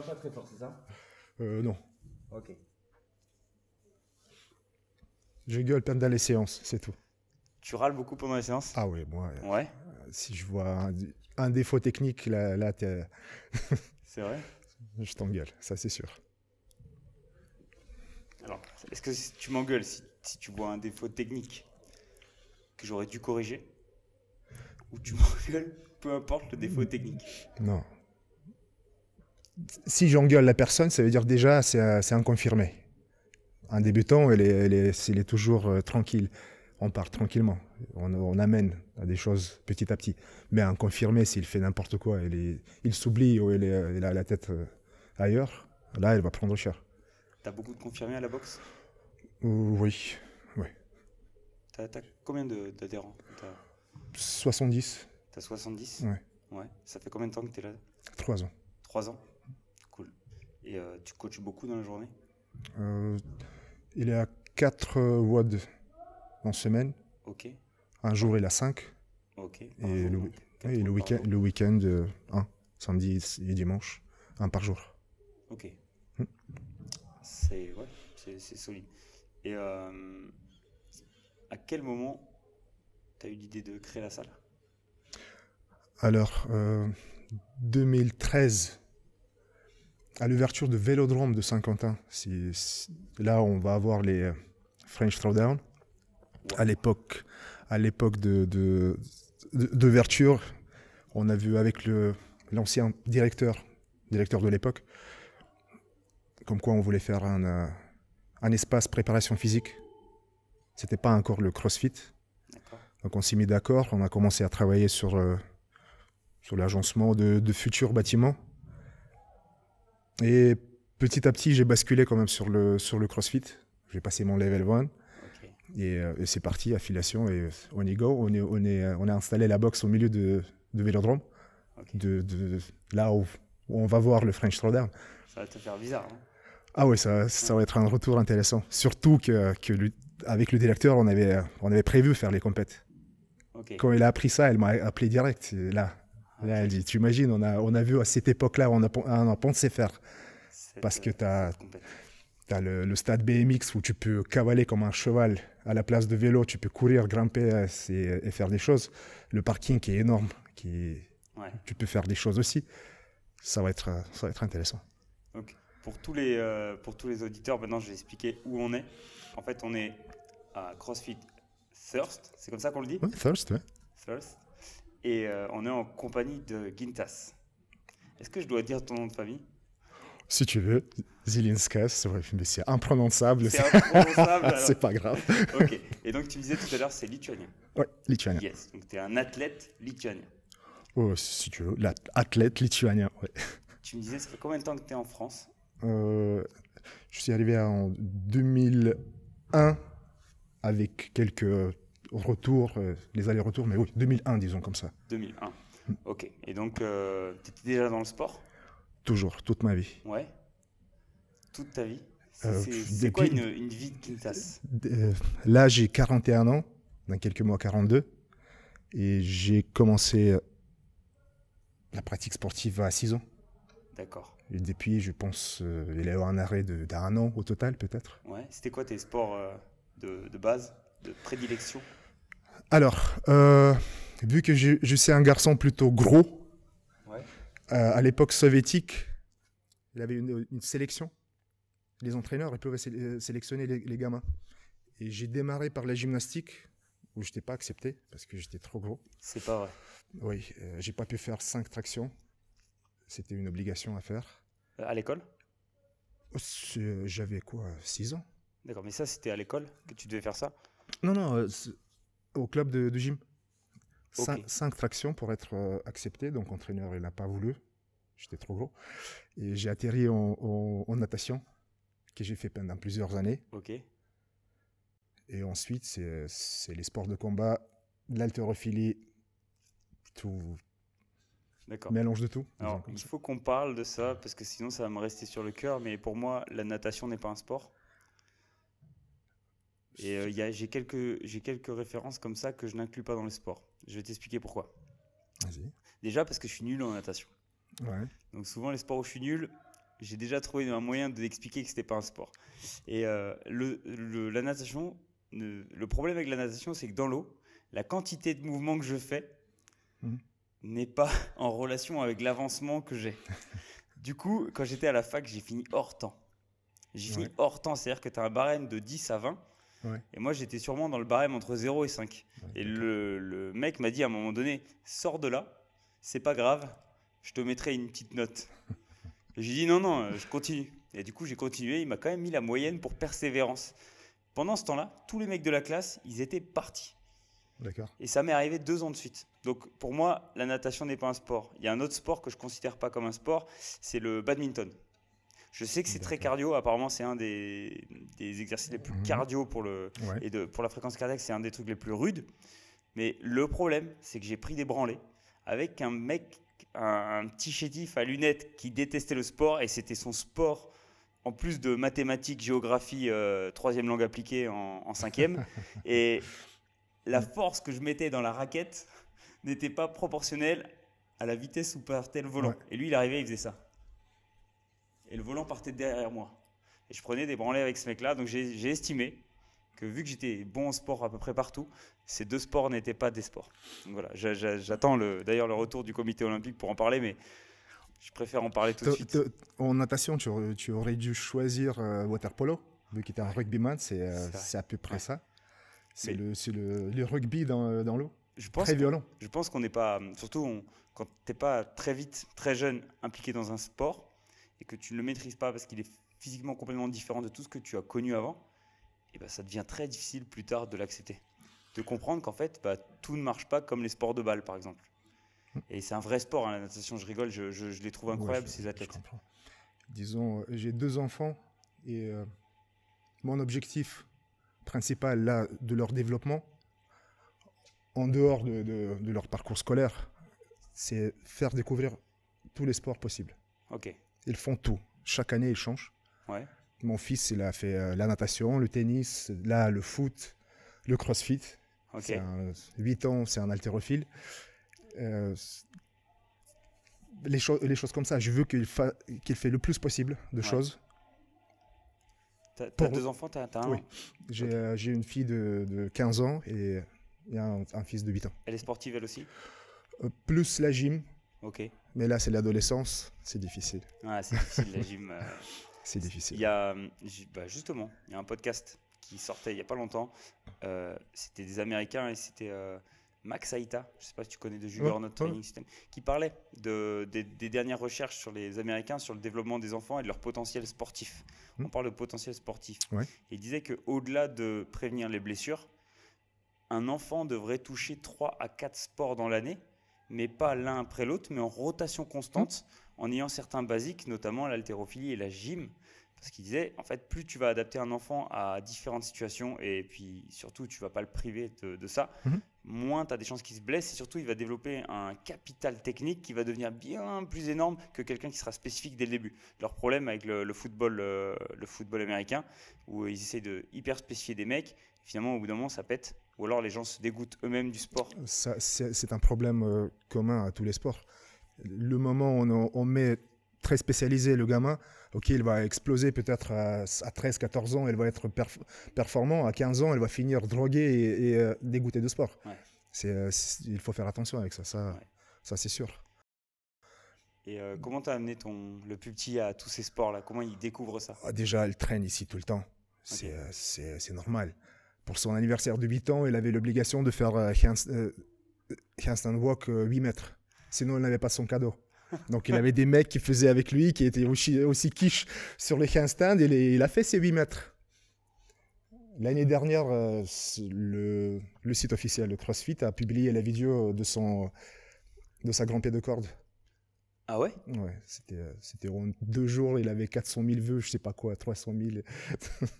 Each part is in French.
parle pas très fort, c'est ça Euh, non. Ok. Je gueule pendant les séances, c'est tout. Tu râles beaucoup pendant les séances Ah oui, moi. Euh, ouais, Si je vois un, défaut technique, là, là euh, c'est vrai. je t'engueule, ça c'est sûr. Alors, est-ce que tu m'engueules si, si tu vois un défaut technique que j'aurais dû corriger Ou tu m'engueules peu importe le défaut technique Non, si j'engueule la personne, ça veut dire déjà c'est un euh, confirmé. Un débutant, il est, est, toujours euh, tranquille. On part tranquillement. On, amène à des choses petit à petit. Mais un confirmé, s'il fait n'importe quoi, il s'oublie ou il, euh, a la tête ailleurs, là, elle va prendre cher. T'as beaucoup de confirmés à la boxe Oui. oui. T'as as combien d'adhérents 70. T'as 70 Oui. ouais. Ça fait combien de temps que t'es là 3 ans. 3 ans et euh, tu coaches beaucoup dans la journée euh, Il est à 4 euh, WOD en semaine. Ok. Un jour, il a 5. Ok. Et le, week-end, un, samedi et dimanche, un par jour. Ok. Hmm. C'est ouais, solide. Et à quel moment tu as eu l'idée de créer la salle Alors, euh, 2013, à l'ouverture de Vélodrome de Saint-Quentin. Là, on va avoir les euh, French Throwdown. À l'époque, à l'époque de, de, on a vu avec l'ancien directeur, directeur de l'époque, comme quoi on voulait faire un, euh, espace préparation physique. C'était pas encore le CrossFit. Donc on s'est mis d'accord, on a commencé à travailler sur, euh, sur l'agencement de futurs bâtiments. Et petit à petit, j'ai basculé quand même sur le, sur le CrossFit. J'ai passé mon level 1. Euh, et, c'est parti, affiliation, et on y go. On, est, on, est, euh, on a installé la box au milieu de, de Vélodrome, de, là où, on va voir le French Trotter. Ça va te faire bizarre. Hein. ah oui, ça, va être un retour intéressant. Surtout que, que le, avec le directeur, on avait, on avait prévu faire les compètes. Quand elle a appris ça, elle m'a appelé direct. Là, Là, dit, tu imagines, on a, on a vu à cette époque-là, on, a, on a pensé faire. Parce que tu as, as le, stade BMX où tu peux cavaler comme un cheval à la place de vélo, tu peux courir, grimper euh, et, faire des choses. Le parking qui est énorme, qui, tu peux faire des choses aussi. Ça va être, euh, ça va être intéressant. Pour, tous les, euh, pour tous les auditeurs, maintenant je vais expliquer où on est. En fait, on est à CrossFit Thirst, c'est comme ça qu'on le dit Oui, Thirst et euh, on est en compagnie de Gintas. Est-ce que je dois dire ton nom de famille Si tu veux, Zilinskas, mais c'est imprononçable. C'est imprononçable. c'est pas grave. ok. Et donc tu disais tout à l'heure, c'est lituanien. Oui, lituanien. Yes. Donc tu es un athlète lituanien. Oh, si tu veux, athlète lituanien, oui. Tu me disais, ça fait combien de temps que tu es en France euh, Je suis arrivé en 2001 avec quelques retour, euh, les allers-retours, mais oui, 2001, disons comme ça. 2001, ok. Et donc, euh, tu étais déjà dans le sport Toujours, toute ma vie. Ouais. Toute ta vie C'est euh, quoi une, vie de Quintas Là, j'ai 41 ans, dans quelques mois 42. Et j'ai commencé la pratique sportive à 6 ans. D'accord. Et depuis, je pense, il y a eu un arrêt d'un an au total, peut-être. Ouais. C'était quoi tes sports de, de, base prédilection Alors, euh, vu que je, suis un garçon plutôt gros, euh, à l'époque soviétique, il avait une, sélection. Les entraîneurs, ils pouvaient euh, sélectionner les, gamins. Et j'ai démarré par la gymnastique, où je n'étais pas accepté, parce que j'étais trop gros. C'est pas vrai. Oui, j'ai pas pu faire cinq tractions. C'était une obligation à faire. à l'école J'avais quoi Six ans D'accord, mais ça, c'était à l'école que tu devais faire ça non, non, euh, au club de, gym. cinq 5 tractions pour être euh, accepté, donc entraîneur, il n'a pas voulu. J'étais trop gros. Et j'ai atterri en, natation, que j'ai fait pendant plusieurs années. Ok. Et ensuite, c'est les sports de combat, l'haltérophilie, tout. D'accord. Mélange de tout. Alors, il faut qu'on parle de ça, parce que sinon, ça va me rester sur le cœur. Mais pour moi, la natation n'est pas un sport. Et euh, j'ai quelques, références comme ça que je n'inclus pas dans le sport. Je vais t'expliquer pourquoi. Déjà parce que je suis nul en natation. Donc souvent les sports où je suis nul, j'ai déjà trouvé un moyen d'expliquer que ce n'était pas un sport. Et euh, le, la natation, le, problème avec la natation, c'est que dans l'eau, la quantité de mouvements que je fais hmm. n'est pas en relation avec l'avancement que j'ai. du coup, quand j'étais à la fac, j'ai fini hors temps. J'ai fini hors temps, c'est-à-dire que tu as un barème de 10 à 20 et moi, j'étais sûrement dans le barème entre 0 et 5. et le, mec m'a dit à un moment donné Sors de là, c'est pas grave, je te mettrai une petite note. j'ai dit Non, non, euh, je continue. Et du coup, j'ai continué. Il m'a quand même mis la moyenne pour persévérance. Pendant ce temps-là, tous les mecs de la classe, ils étaient partis. Et ça m'est arrivé deux ans de suite. Donc pour moi, la natation n'est pas un sport. Il y a un autre sport que je considère pas comme un sport, c'est le badminton. Je sais que c'est très cardio. Apparemment, c'est un des, exercices les plus mhm. cardio pour, le, et de, pour la fréquence cardiaque. C'est un des trucs les plus rudes. Mais le problème, c'est que j'ai pris des branlées avec un mec, un, petit chétif à lunettes qui détestait le sport et c'était son sport en plus de mathématiques, géographie, euh, troisième langue appliquée en, cinquième. et la force que je mettais dans la raquette n'était pas proportionnelle à la vitesse où partait le volant. Et lui, il arrivait, il faisait ça et le volant partait derrière moi. Et je prenais des branlées avec ce mec-là, donc j'ai estimé que vu que j'étais bon en sport à peu près partout, ces deux sports n'étaient pas des sports. voilà, j'attends d'ailleurs le retour du comité olympique pour en parler, mais je préfère en parler tout de suite. En natation, tu, aurais dû choisir euh, water polo, vu que tu un rugbyman, euh, c'est à peu près ça. C'est le, le, rugby dans, l'eau. Je très violent. Je pense qu'on n'est pas, surtout quand tu n'es pas très vite, très jeune, impliqué dans un sport, et que tu ne le maîtrises pas parce qu'il est physiquement complètement différent de tout ce que tu as connu avant, et eh ben, ça devient très difficile plus tard de l'accepter. De comprendre qu'en fait, bah, tout ne marche pas comme les sports de balle, par exemple. Et c'est un vrai sport, hein, la natation, je rigole, je, les trouve incroyables, ces athlètes. Disons, euh, j'ai deux enfants et euh, mon objectif principal là de leur développement, en dehors de, de leur parcours scolaire, c'est faire découvrir tous les sports possibles. Ok. Ils font tout. Chaque année, ils changent. Mon fils, il a fait euh, la natation, le tennis, là, le foot, le crossfit. 8 ans, c'est un haltérophile. Euh, les, les choses comme ça, je veux qu'il fasse fait le plus possible de choses. T'as Pour... deux enfants, t'as un Oui, euh, j'ai une fille de, 15 ans et, un, fils de 8 ans. Elle est sportive elle aussi Plus la gym. Ok. Mais là, c'est l'adolescence, c'est difficile. c'est difficile, la gym. Euh, c'est difficile. Il y a, euh, bah, justement, il y a un podcast qui sortait il n'y a pas longtemps. Euh, c'était des Américains et c'était Max Aita, je ne sais pas si tu connais de Junior Not Training qui parlait de, des, dernières recherches sur les Américains, sur le développement des enfants et de leur potentiel sportif. On hmm. parle de potentiel sportif. il disait qu'au-delà de prévenir les blessures, un enfant devrait toucher 3 à 4 sports dans l'année mais pas l'un après l'autre, mais en rotation constante, mmh. en ayant certains basiques, notamment l'haltérophilie et la gym. Parce qu'il disait, en fait, plus tu vas adapter un enfant à différentes situations, et puis surtout, tu vas pas le priver de, ça, mmh. moins tu as des chances qu'il se blesse, et surtout, il va développer un capital technique qui va devenir bien plus énorme que quelqu'un qui sera spécifique dès le début. Leur problème avec le, football, euh, le, football américain, où ils essayent de hyper spécifier des mecs, finalement, au bout d'un moment, ça pète, ou alors les gens se dégoûtent eux-mêmes du sport C'est un problème euh, commun à tous les sports. Le moment où on, met très spécialisé le gamin, ok, il va exploser peut-être à, 13-14 ans, il va être performant, à 15 ans, il va finir drogué et, euh, dégoûté de sport. Euh, il faut faire attention avec ça, ça, c'est sûr. Et comment comment as amené ton, le plus petit à tous ces sports-là Comment il découvre ça ah, Déjà, il traîne ici tout le temps. C'est normal pour son anniversaire de 8 ans, il avait l'obligation de faire handstand walk 8 mètres. Sinon, il n'avait pas son cadeau. Donc il avait des mecs qui faisaient avec lui, qui étaient aussi, aussi quiche sur les handstands, et il a fait ses 8 mètres. L'année dernière, euh, le, site officiel de CrossFit a publié la vidéo de, son, de sa grand pied de corde. Ah ouais Ouais, c'était, euh, c'était deux jours, il avait 400 000 vœux, je sais pas quoi, 300 000.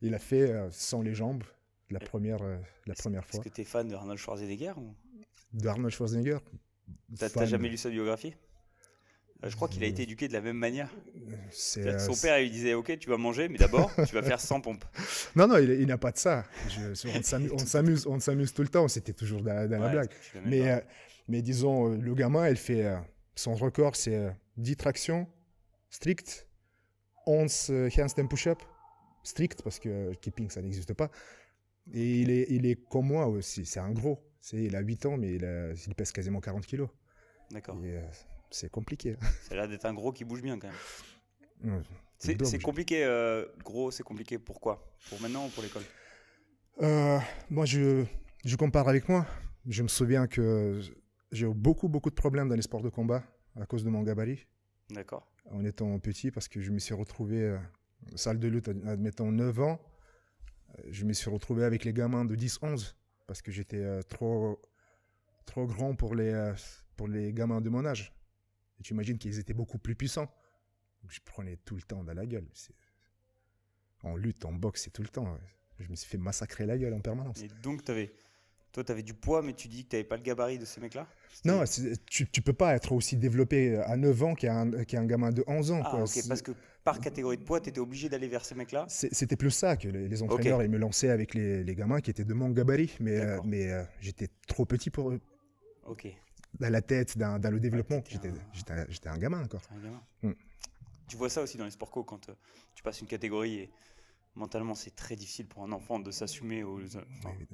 Il a fait euh, sans les jambes la euh, première, euh, la première fois. Est-ce que tu es fan de Arnold Schwarzenegger De Arnold Schwarzenegger T'as jamais lu sa biographie je crois qu'il a été éduqué de la même manière. Son père lui disait Ok, tu vas manger, mais d'abord, tu vas faire sans pompes. Non, non, il, n'a pas de ça. on s'amuse on s'amuse tout le temps. C'était toujours dans, la blague. Mais, mais disons, le gamin, il fait son record c'est 10 tractions strictes, 11 handstand push-up strict parce que keeping, ça n'existe pas. Et il est, il est comme moi aussi, c'est un gros. C'est, il a 8 ans, mais il, il pèse quasiment 40 kilos. D'accord. Euh, c'est compliqué. C'est hein. là d'être un gros qui bouge bien quand même. c'est, compliqué, euh, gros, c'est compliqué. Pourquoi Pour maintenant ou pour l'école euh, Moi, je, je compare avec moi. Je me souviens que j'ai eu beaucoup, beaucoup de problèmes dans les sports de combat à cause de mon gabarit. D'accord. En étant petit, parce que je me suis retrouvé salle de lutte, admettons 9 ans, euh, je me suis retrouvé avec les gamins de 10-11 parce que j'étais euh, trop, trop grand pour les, euh, pour les gamins de mon âge. Et tu imagines qu'ils étaient beaucoup plus puissants. je prenais tout le temps dans la gueule. En lutte, en boxe, c'est tout le temps. Je me suis fait massacrer la gueule en permanence. Et donc, tu avais toi, tu avais du poids, mais tu dis que tu n'avais pas le gabarit de ces mecs-là Non, tu ne peux pas être aussi développé euh, à 9 ans qu'un gamin de 11 ans. Ah, parce que par catégorie de poids, tu étais obligé d'aller vers ces mecs-là C'était plus ça que les, entraîneurs ils me lançaient avec les, les, gamins qui étaient de mon gabarit, mais, euh, mais euh, j'étais trop petit pour eux. Ok. Dans la tête, dans, le développement, j'étais un... gamin encore. Hmm. Tu vois ça aussi dans les sport co quand tu passes une catégorie et mentalement, c'est très difficile pour un enfant de s'assumer aux.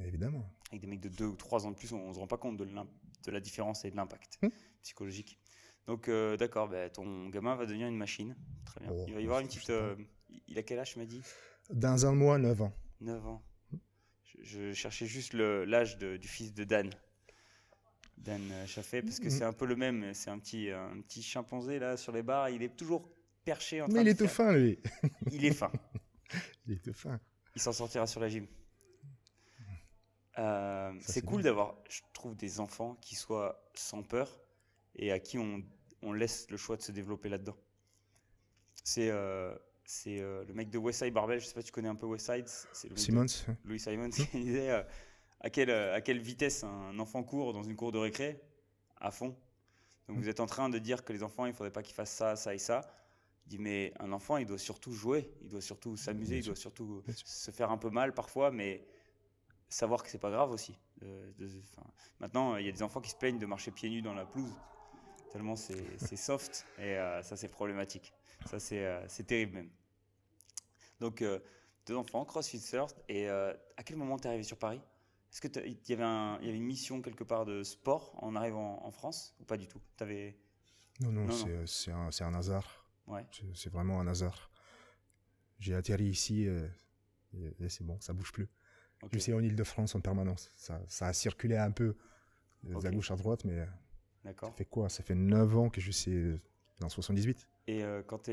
Évidemment. Avec des mecs de 2 ou 3 ans de plus, on ne se rend pas compte de, la différence et de l'impact hum. psychologique. Donc, euh, d'accord, bah, ton gamin va devenir une machine. Très bien. Oh, il va y avoir une petite. Euh, il a quel âge, m'a dit Dans un mois, 9 ans. 9 ans. Je, cherchais juste l'âge du fils de Dan. Dan euh, Chaffet, parce que hum. c'est un peu le même. C'est un petit, chimpanzé là sur les barres. Il est toujours perché en train Mais il est tout fin, lui. Il est fin. Il Il s'en sortira sur la gym. Euh, c'est cool d'avoir, je trouve, des enfants qui soient sans peur et à qui on, laisse le choix de se développer là-dedans. C'est euh, c'est euh, le mec de Westside Barbell, je sais pas, si tu connais un peu Westside Simons. Louis Simons qui disait à, quelle, à quelle vitesse un enfant court dans une cour de récré à fond. Donc hum. vous êtes en train de dire que les enfants, il faudrait pas qu'ils fassent ça, ça et ça. Il dit, mais un enfant, il doit surtout jouer, il doit surtout s'amuser, il doit surtout se faire un peu mal parfois, mais savoir que c'est pas grave aussi. Euh, maintenant, il y a des enfants qui se plaignent de marcher pieds nus dans la pelouse, tellement c'est soft, et euh, ça c'est problématique. Ça c'est euh, terrible même. Donc, deux enfants, CrossFit First, et à quel moment t'es arrivé sur Paris Est-ce qu'il y, avait y avait une mission quelque part de sport en arrivant en France, ou pas du tout avais... Non, non, c'est un hasard. C'est vraiment un hasard. J'ai atterri ici euh, et, c'est bon, ça bouge plus. Je suis en Ile-de-France en permanence. Ça, a circulé un peu de à gauche à droite, mais euh, ça fait quoi Ça fait 9 ans que je suis euh, dans 78. Et quand,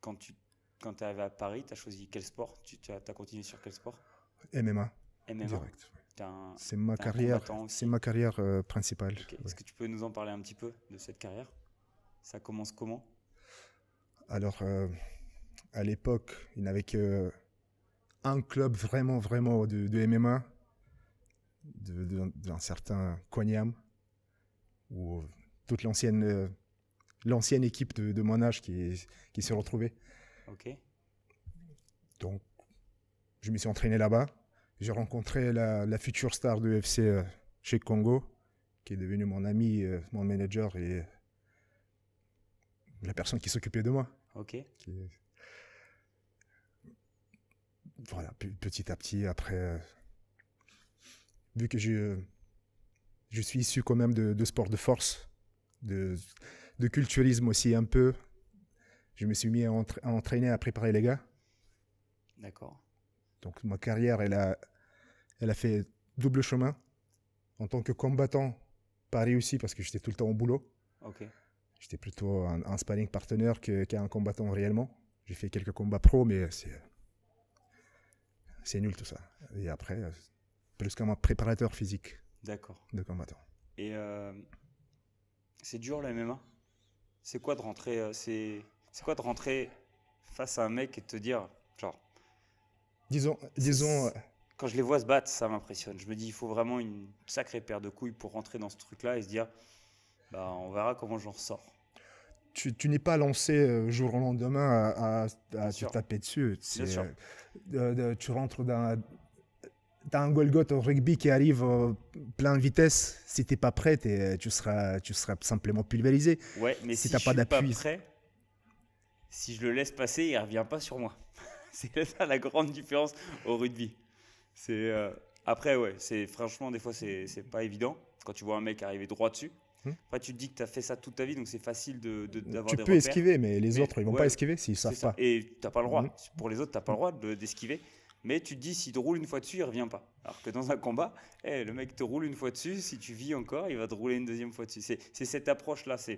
quand tu quand es arrivé à Paris, tu as choisi quel sport Tu as, continué sur quel sport MMA. MMA. Direct. C'est ma, carrière. C'est ma carrière principale. Est-ce que tu peux nous en parler un petit peu de cette carrière Ça commence comment alors, euh, à l'époque, il n'avait avait un club vraiment, vraiment de, MMA, d'un certain Konyam, ou euh, toute l'ancienne euh, l'ancienne équipe de, mon âge qui, s'est retrouvée. Ok. Donc, je me suis entraîné là-bas. J'ai rencontré la, future star de FC chez Congo, qui est devenue mon ami, mon manager et la personne qui s'occupait de moi. Ok. Voilà, petit à petit, après, euh, vu que je, je suis issu quand même de, de sport de force, de, de culturisme aussi un peu, je me suis mis à, entraîner, à préparer les gars. D'accord. Donc ma carrière, elle a, elle a fait double chemin. En tant que combattant, pas réussi parce que j'étais tout le temps au boulot. Ok. J'étais plutôt un, spanning sparring partner qu'un combattant réellement. J'ai fait quelques combats pro, mais c'est nul tout ça. Et après, plus qu'un préparateur physique. De combattant. Et euh, c'est dur la MMA. C'est quoi de rentrer euh, C'est quoi de rentrer face à un mec et te dire genre. Disons, disons. Euh, quand je les vois se battre, ça m'impressionne. Je me dis, il faut vraiment une sacrée paire de couilles pour rentrer dans ce truc-là et se dire, bah, on verra comment j'en ressors. Tu, tu n'es pas lancé euh, jour au lendemain à, à, te taper dessus. Euh, tu rentres dans t'as un Golgoth au rugby qui arrive euh, plein vitesse, si n'es pas prêt, tu, seras, tu seras simplement pulvérisé. Ouais, mais si, t'as pas d'appui. Si je le laisse passer, il revient pas sur moi. c'est ça la grande différence au rugby. C'est Après, ouais, c'est franchement, des fois, c'est pas évident quand tu vois un mec arriver droit dessus pas hmm. tu te dis que tu as fait ça toute ta vie, donc c'est facile de, d'avoir Tu peux esquiver, mais les autres, ils vont pas esquiver s'ils savent pas. Et tu pas le droit. Hmm. Pour les autres, tu pas le droit de, d'esquiver. Mais tu te dis, s'il te roule une fois dessus, il revient pas. Alors que dans un combat, eh, le mec te roule une fois dessus, si tu vis encore, il va te rouler une deuxième fois dessus. C'est, cette approche-là. C'est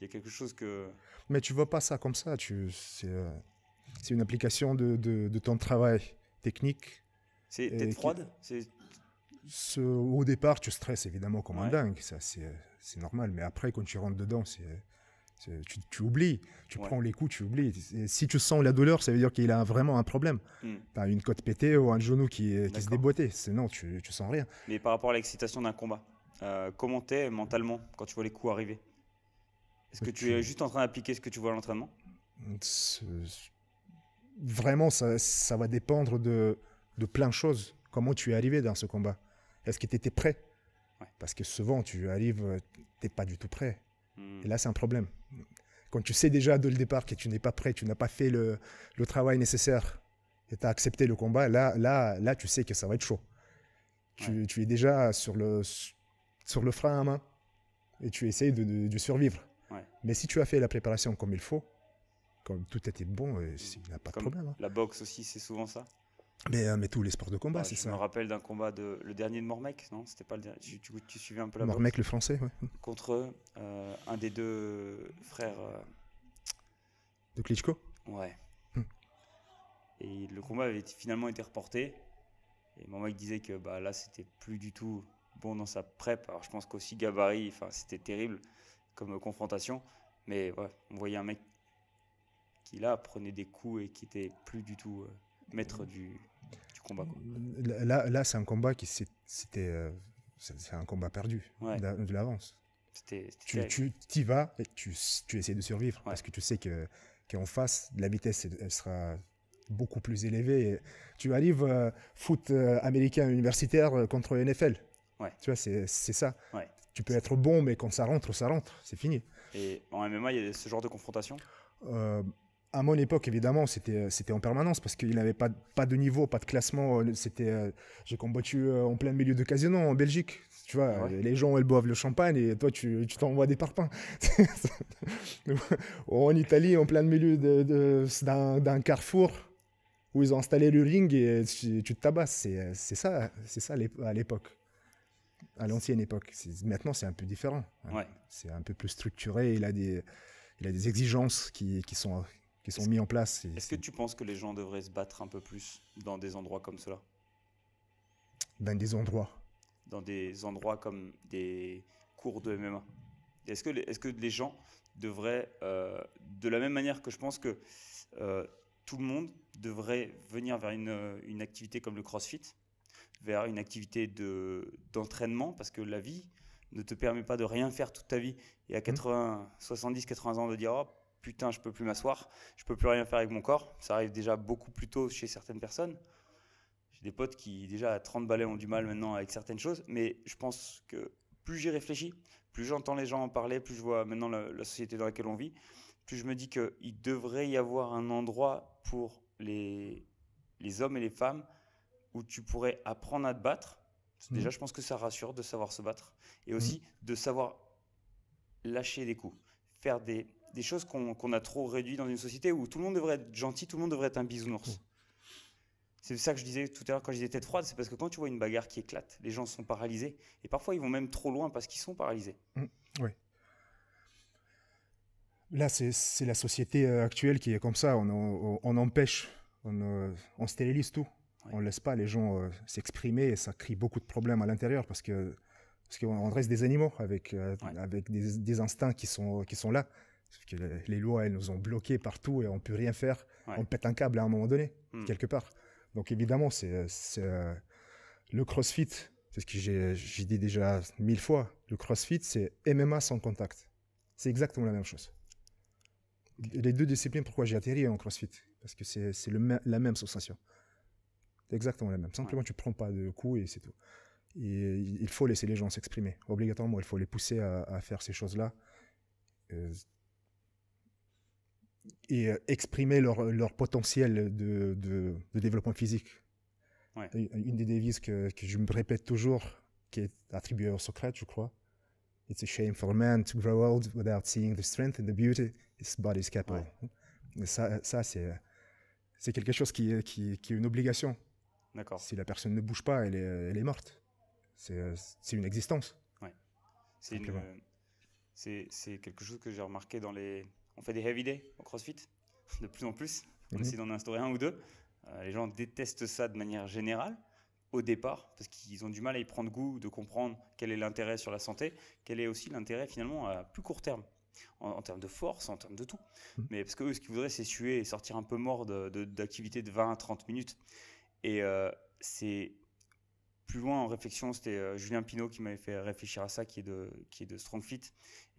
Il y a quelque chose que. Mais tu vois pas ça comme ça. Tu, c'est, euh, une application de, ton travail technique. C'est tête froide c'est au départ, tu stresses évidemment comme un dingue, ça c'est normal, mais après, quand tu rentres dedans, Tu, oublies, tu prends les coups, tu oublies. si tu sens la douleur, ça veut dire qu'il a vraiment un problème. Mm. une côte pétée ou un genou qui, se déboîtait. Sinon, tu, sens rien. Mais par rapport à l'excitation d'un combat, euh, comment t'es mentalement quand tu vois les coups arriver Est-ce que tu, es juste en train d'appliquer ce que tu vois à l'entraînement Vraiment, ça, ça, va dépendre de, de plein de choses. Comment tu es arrivé dans ce combat est-ce que tu étais prêt Parce que souvent, tu arrives, euh, tu n'es pas du tout prêt. Hmm. Et là, c'est un problème. Quand tu sais déjà dès le départ que tu n'es pas prêt, tu n'as pas fait le, travail nécessaire et tu as accepté le combat, là, là, là, tu sais que ça va être chaud. Tu, es déjà sur le, frein à main et tu essayes de, survivre. Mais si tu as fait la préparation comme il faut, comme tout était bon, euh, il n'y a pas de problème. Hein. La boxe aussi, c'est souvent ça euh, mais, tous les sports de combat, bah, c'est ça. Je me rappelle d'un combat de le dernier de Mormec, non C'était pas le Tu, tu, suivais un peu la Mormec, le français, Contre euh, un des deux frères. Euh, de Klitschko. Ouais. Hmm. Et le combat avait finalement été reporté. Et Mormec disait que bah là, c'était plus du tout bon dans sa prep. Alors je pense qu'aussi gabarit, enfin c'était terrible comme confrontation. Mais ouais, on voyait un mec qui là prenait des coups et qui était plus du tout maître hmm. du Là, là c'est un combat qui c'était euh, c'est un combat perdu de l'avance. Tu, y vas et tu, tu essaies de survivre parce que tu sais que qu'en face, la vitesse elle sera beaucoup plus élevée. tu arrives euh, foot euh, américain universitaire contre NFL. Tu vois, c'est ça. Tu peux être bon, mais quand ça rentre, ça rentre. C'est fini. Et en MMA, il y a ce genre de confrontation à mon époque, évidemment, c'était euh, c'était en permanence parce qu'il n'avait pas pas de niveau, pas de classement. Euh, c'était euh, j'ai combattu en plein milieu de casino en Belgique. Tu vois, ah les gens elles boivent le champagne et toi tu t'envoies des parpaings. en Italie, en plein milieu de, d'un carrefour où ils ont installé le ring et tu, te tabasses. C'est c'est ça c'est ça à l'époque à l'ancienne époque. Maintenant, c'est un peu différent. Hein. C'est un peu plus structuré. Il a des, il a des exigences qui, qui sont, qui sont mis en place. Est-ce que tu penses que les gens devraient se battre un peu plus dans des endroits comme cela Dans des endroits Dans des endroits comme des cours de MMA. Est-ce que, est que, les gens devraient, euh, de la même manière que je pense que euh, tout le monde devrait venir vers une, une, activité comme le CrossFit, vers une activité d'entraînement, parce que la vie ne te permet pas de rien faire toute ta vie et à 80, 70, 80 ans de dire putain, je peux plus m'asseoir, je peux plus rien faire avec mon corps. Ça arrive déjà beaucoup plus tôt chez certaines personnes. J'ai des potes qui, déjà à 30 balais, ont du mal maintenant avec certaines choses, mais je pense que plus j'y réfléchis, plus j'entends les gens en parler, plus je vois maintenant la, société dans laquelle on vit, plus je me dis qu'il devrait y avoir un endroit pour les, les hommes et les femmes où tu pourrais apprendre à te battre. Mmh. Déjà, je pense que ça rassure de savoir se battre et mmh. aussi de savoir lâcher des coups, faire des des choses qu'on a trop réduit dans une société où tout le monde devrait être gentil, tout le monde devrait être un bisounours. Mm. C'est ça que je disais tout à l'heure quand je disais tête froide, c'est parce que quand tu vois une bagarre qui éclate, les gens sont paralysés et parfois ils vont même trop loin parce qu'ils sont paralysés. Mm. oui. Là, c'est la société euh, actuelle qui est comme ça. On, empêche, euh, on, stérilise tout. On ne laisse pas les gens euh, s'exprimer et ça crie beaucoup de problèmes à l'intérieur parce que parce qu'on reste des animaux avec, avec des, des, instincts qui sont, qui sont là. Parce que les lois, elles nous ont bloqués partout et on peut rien faire. On pète un câble à un moment donné, hmm. quelque part. Donc évidemment, c'est euh, le CrossFit, c'est ce que j'ai dit déjà mille fois. Le CrossFit, c'est MMA sans contact. C'est exactement la même chose. Les deux disciplines, pourquoi j'ai atterri en CrossFit Parce que c'est la même sensation. Exactement la même. Simplement, tu tu prends pas de coups et c'est tout. Et il faut laisser les gens s'exprimer. Obligatoirement, il faut les pousser à, faire ces choses-là. Euh, et euh, exprimer leur, euh, leur potentiel de, de, développement physique. Euh, une des devises que, que, je me répète toujours, qui est attribuée au Socrate, je crois, It's a shame for a man to grow old without seeing the strength and the beauty his body capable. Ça, ça c'est quelque chose qui, qui, qui, est une obligation. D'accord. Si la personne ne bouge pas, elle est, elle est morte. C'est une existence. Ouais. C'est quelque chose que j'ai remarqué dans les, on fait des heavy day au CrossFit, de plus en plus. Mhm. On mmh. essaie d'en instaurer un ou deux. Euh, les gens détestent ça de manière générale au départ, parce qu'ils ont du mal à y prendre goût, de comprendre quel est l'intérêt sur la santé, quel est aussi l'intérêt finalement à plus court terme, en, termes de force, en termes de tout. Mhm. Mais parce eux, ce qu'ils voudraient, c'est suer et sortir un peu mort d'activité de, d'activité de 20 à 30 minutes. Et euh, c'est plus loin en réflexion, c'était euh, Julien Pinault qui m'avait fait réfléchir à ça, qui est de, qui est de Strong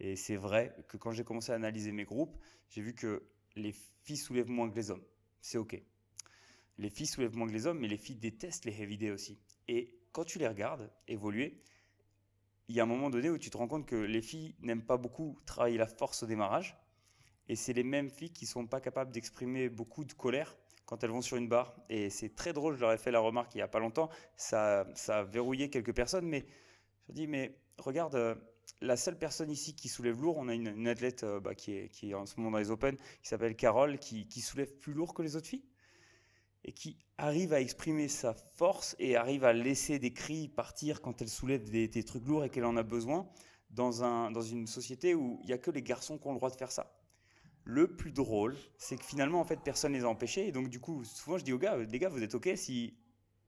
Et c'est vrai que quand j'ai commencé à analyser mes groupes, j'ai vu que les filles soulèvent moins que les hommes. C'est OK. Les filles soulèvent moins que les hommes, mais les filles détestent les heavy days aussi. Et quand tu les regardes évoluer, il y a un moment donné où tu te rends compte que les filles n'aiment pas beaucoup travailler la force au démarrage. Et c'est les mêmes filles qui ne sont pas capables d'exprimer beaucoup de colère quand elles vont sur une barre. Et c'est très drôle, je leur ai fait la remarque il n'y a pas longtemps, ça, ça a verrouillé quelques personnes, mais je dis, mais regarde, euh, la seule personne ici qui soulève lourd, on a une, athlète euh, bah, qui, est, qui, est, en ce moment dans les Open, qui s'appelle Carole, qui, qui soulève plus lourd que les autres filles, et qui arrive à exprimer sa force et arrive à laisser des cris partir quand elle soulève des, des trucs lourds et qu'elle en a besoin, dans, un, dans une société où il n'y a que les garçons qui ont le droit de faire ça le plus drôle, c'est que finalement, en fait, personne les a empêchés. Et donc, du coup, souvent, je dis aux gars, les gars, vous êtes OK si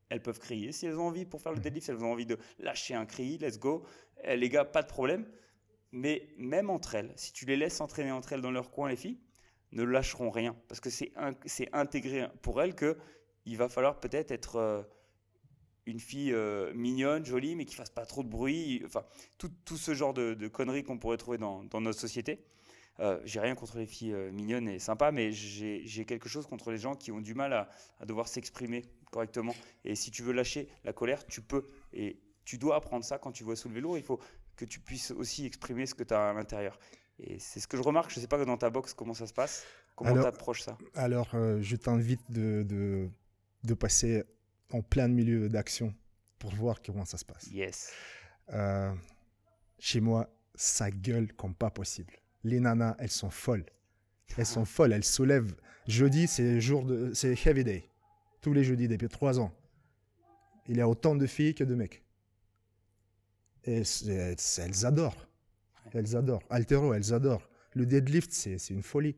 elles peuvent crier, si elles ont envie pour faire le mm. deadlift, si elles ont envie de lâcher un cri, let's go. Eh, les gars, pas de problème. Mais même entre elles, si tu les laisses s'entraîner entre elles dans leur coin, les filles, ne lâcheront rien. Parce que c'est intégré pour elles que va falloir peut-être être. Euh, une fille euh, mignonne, jolie, mais qui fasse pas trop de bruit, enfin, tout, ce genre de, conneries qu'on pourrait trouver dans notre société. Euh, j'ai rien contre les filles euh, mignonnes et sympas, mais j'ai quelque chose contre les gens qui ont du mal à, devoir s'exprimer correctement. Et si tu veux lâcher la colère, tu peux. Et tu dois apprendre ça quand tu vois sous le vélo. Il faut que tu puisses aussi exprimer ce que tu as à l'intérieur. Et c'est ce que je remarque. Je ne sais pas dans ta box comment ça se passe. Comment tu approches ça Alors, euh, je t'invite de, passer en plein milieu d'action pour voir comment ça se passe. Yes. chez moi, ça gueule comme pas possible les nanas, elles sont folles. Elles sont folles, elles se Jeudi, c'est jour de, c'est heavy day. Tous les jeudis depuis trois ans. Il y a autant de filles que de mecs. Et elles adorent. Elles adorent. Altero, elles adorent. Le deadlift, c'est une folie.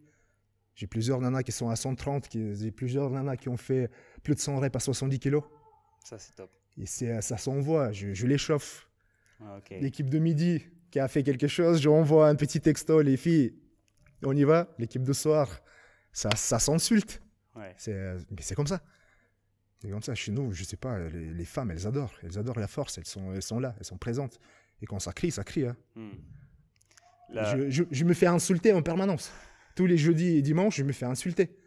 J'ai plusieurs nanas qui sont à 130, j'ai plusieurs nanas qui ont fait plus de 100 reps à 70 kilos. Ça, c'est top. Et ça s'envoie, je, je les chauffe. Ah, L'équipe de midi, qui a fait quelque chose, je renvoie un petit texto, les filles, on y va, l'équipe de soir, ça, ça s'insulte. Ouais. Euh, mais c'est comme ça. C'est comme ça. Chez nous, je sais pas, les, femmes, elles adorent. Elles adorent la force, elles sont, elles sont là, elles sont présentes. Et quand ça crie, ça crie. Hein. Hmm. Je, me fais insulter en permanence. Tous les jeudis et dimanches, je me fais insulter.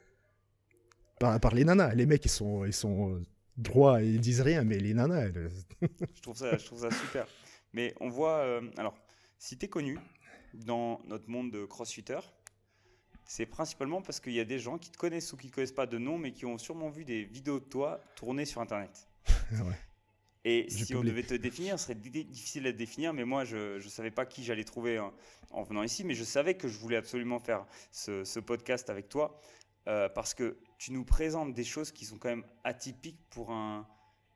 Par, par les nanas. Les mecs, ils sont, ils sont euh, droits, ils disent rien, mais les nanas, euh, je, trouve ça, je trouve ça super. Mais on voit. alors, si tu es connu dans notre monde de crossfitter, c'est principalement parce qu'il y a des gens qui te connaissent ou qui ne connaissent pas de nom, mais qui ont sûrement vu des vidéos de toi tournées sur Internet. Et si on devait te définir, ce serait difficile à définir, mais moi, je ne savais pas qui j'allais trouver hein, en venant ici, mais je savais que je voulais absolument faire ce, podcast avec toi, euh, parce que tu nous présentes des choses qui sont quand même atypiques pour un,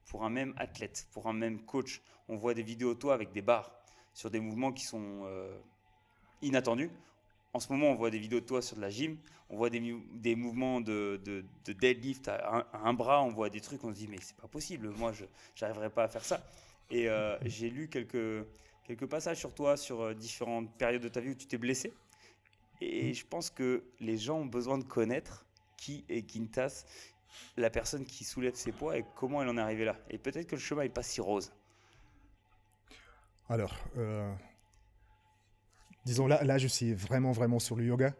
pour un même athlète, pour un même coach. On voit des vidéos, de toi, avec des barres sur des mouvements qui sont euh, inattendus. En ce moment, on voit des vidéos de toi sur de la gym, on voit des, mouvements de, deadlift à un, bras, on voit des trucs, on se dit mais c'est pas possible, moi je n'arriverai pas à faire ça. Et euh, j'ai lu quelques, passages sur toi, sur euh, différentes périodes de ta vie où tu t'es blessé. Et mm. je pense que les gens ont besoin de connaître qui est Quintas, la personne qui soulève ses poids et comment elle en est arrivée là. Et peut-être que le chemin n'est pas si rose. Alors, euh, disons là, là, je suis vraiment, vraiment sur le yoga.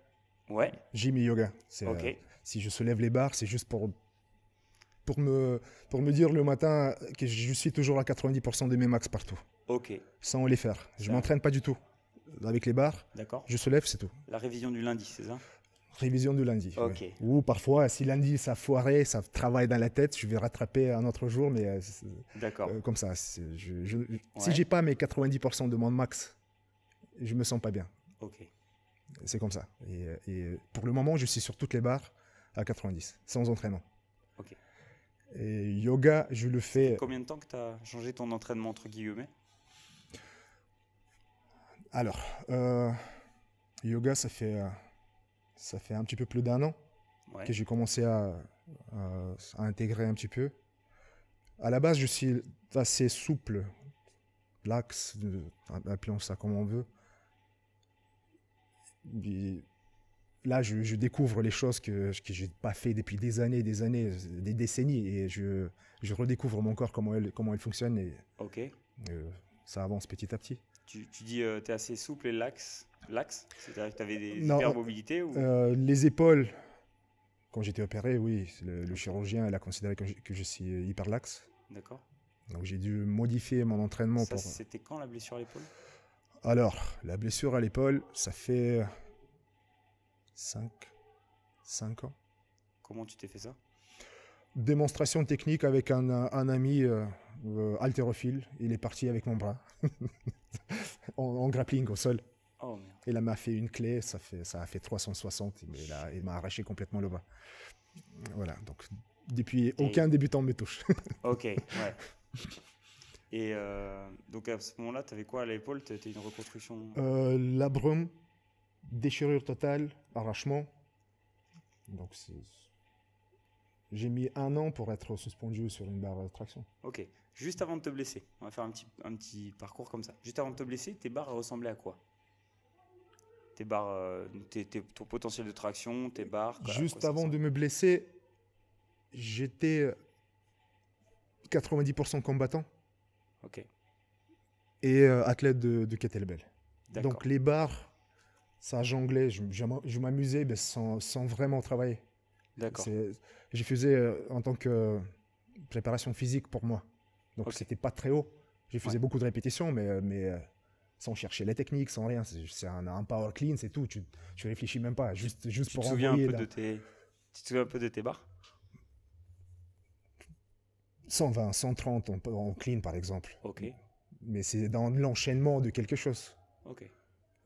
Ouais. Gym et yoga. Okay. Euh, si je soulève les barres, c'est juste pour, pour, me, pour me dire le matin que je suis toujours à 90% de mes max partout. Ok. Sans les faire. Je ah. m'entraîne pas du tout. Avec les barres, D'accord. je soulève, c'est tout. La révision du lundi, c'est ça Révision de lundi. Ou parfois, si lundi ça foirait, ça travaille dans la tête, je vais rattraper un autre jour, mais. Euh, D'accord. Euh, comme ça. Si je, n'ai Si j'ai pas mes 90% de mon max, je me sens pas bien. C'est comme ça. Et, euh, pour le moment, je suis sur toutes les barres à 90, sans entraînement. Et yoga, je le fais. Combien de temps que tu as changé ton entraînement, entre guillemets Alors, yoga, ça fait ça fait un petit peu plus d'un an que j'ai commencé à, intégrer un petit peu. À la base, je suis assez souple, lax, appelons ça comme on veut. là, je, découvre les choses que, je n'ai pas fait depuis des années, des années, des décennies, et je, je redécouvre mon corps, comment il comment fonctionne, et euh, ça avance petit à petit. Tu, dis que euh, tu es assez souple et laxe L'axe C'est-à-dire que tu avais des hypermobilités ou... euh, Les épaules, quand j'étais opéré, oui. Le, chirurgien, a considéré que je, que je suis hyperlaxe. D'accord. Donc j'ai dû modifier mon entraînement. C'était quand la blessure à l'épaule Alors, la blessure à l'épaule, ça fait 5, 5 ans. Comment tu t'es fait ça Démonstration technique avec un, un ami euh, euh, haltérophile. Il est parti avec mon bras en grappling au sol. Oh, Et là, m'a fait une clé, ça, fait, ça a fait 360, mais là, il m'a arraché complètement le bras. Voilà, donc depuis, aucun débutant ne me touche. ok, ouais. Et euh, donc à ce moment-là, tu avais quoi à l'épaule Tu une reconstruction euh, La brume, déchirure totale, arrachement. Donc j'ai mis un an pour être suspendu sur une barre de traction. Ok, juste avant de te blesser, on va faire un petit, un petit parcours comme ça. Juste avant de te blesser, tes barres ressemblaient à quoi tes barres, euh, tes, ton potentiel de traction, tes barres. Juste avant de me blesser, j'étais 90% euh, combattant. Ok. Et euh, athlète de, de kettlebell. Donc les barres, ça jonglait. Je, je, m'amusais mais sans, sans, vraiment travailler. D'accord. Je faisais en tant que préparation physique pour moi. Donc c'était pas très haut. Je faisais beaucoup de répétitions, mais sans chercher les techniques, sans rien. C'est un, power clean, c'est tout. Tu, tu réfléchis même pas, juste, juste tu pour te souviens un peu de tes, Tu te souviens un peu de tes barres 120, 130 en, en, clean par exemple. Ok. Mais c'est dans l'enchaînement de quelque chose. Ok.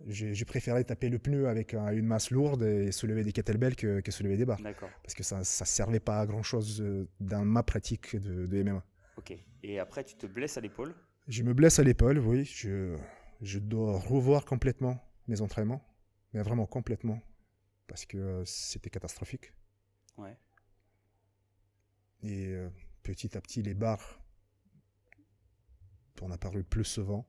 J'ai préféré taper le pneu avec une masse lourde et soulever des kettlebells que, que soulever des barres. Parce que ça ne servait pas à grand chose euh, dans ma pratique de, de MMA. Ok. Et après, tu te blesses à l'épaule Je me blesse à l'épaule, oui. Je, je dois revoir complètement mes entraînements, mais vraiment complètement, parce que euh, c'était catastrophique. Ouais. Et euh, petit à petit, les bars ont apparu plus souvent.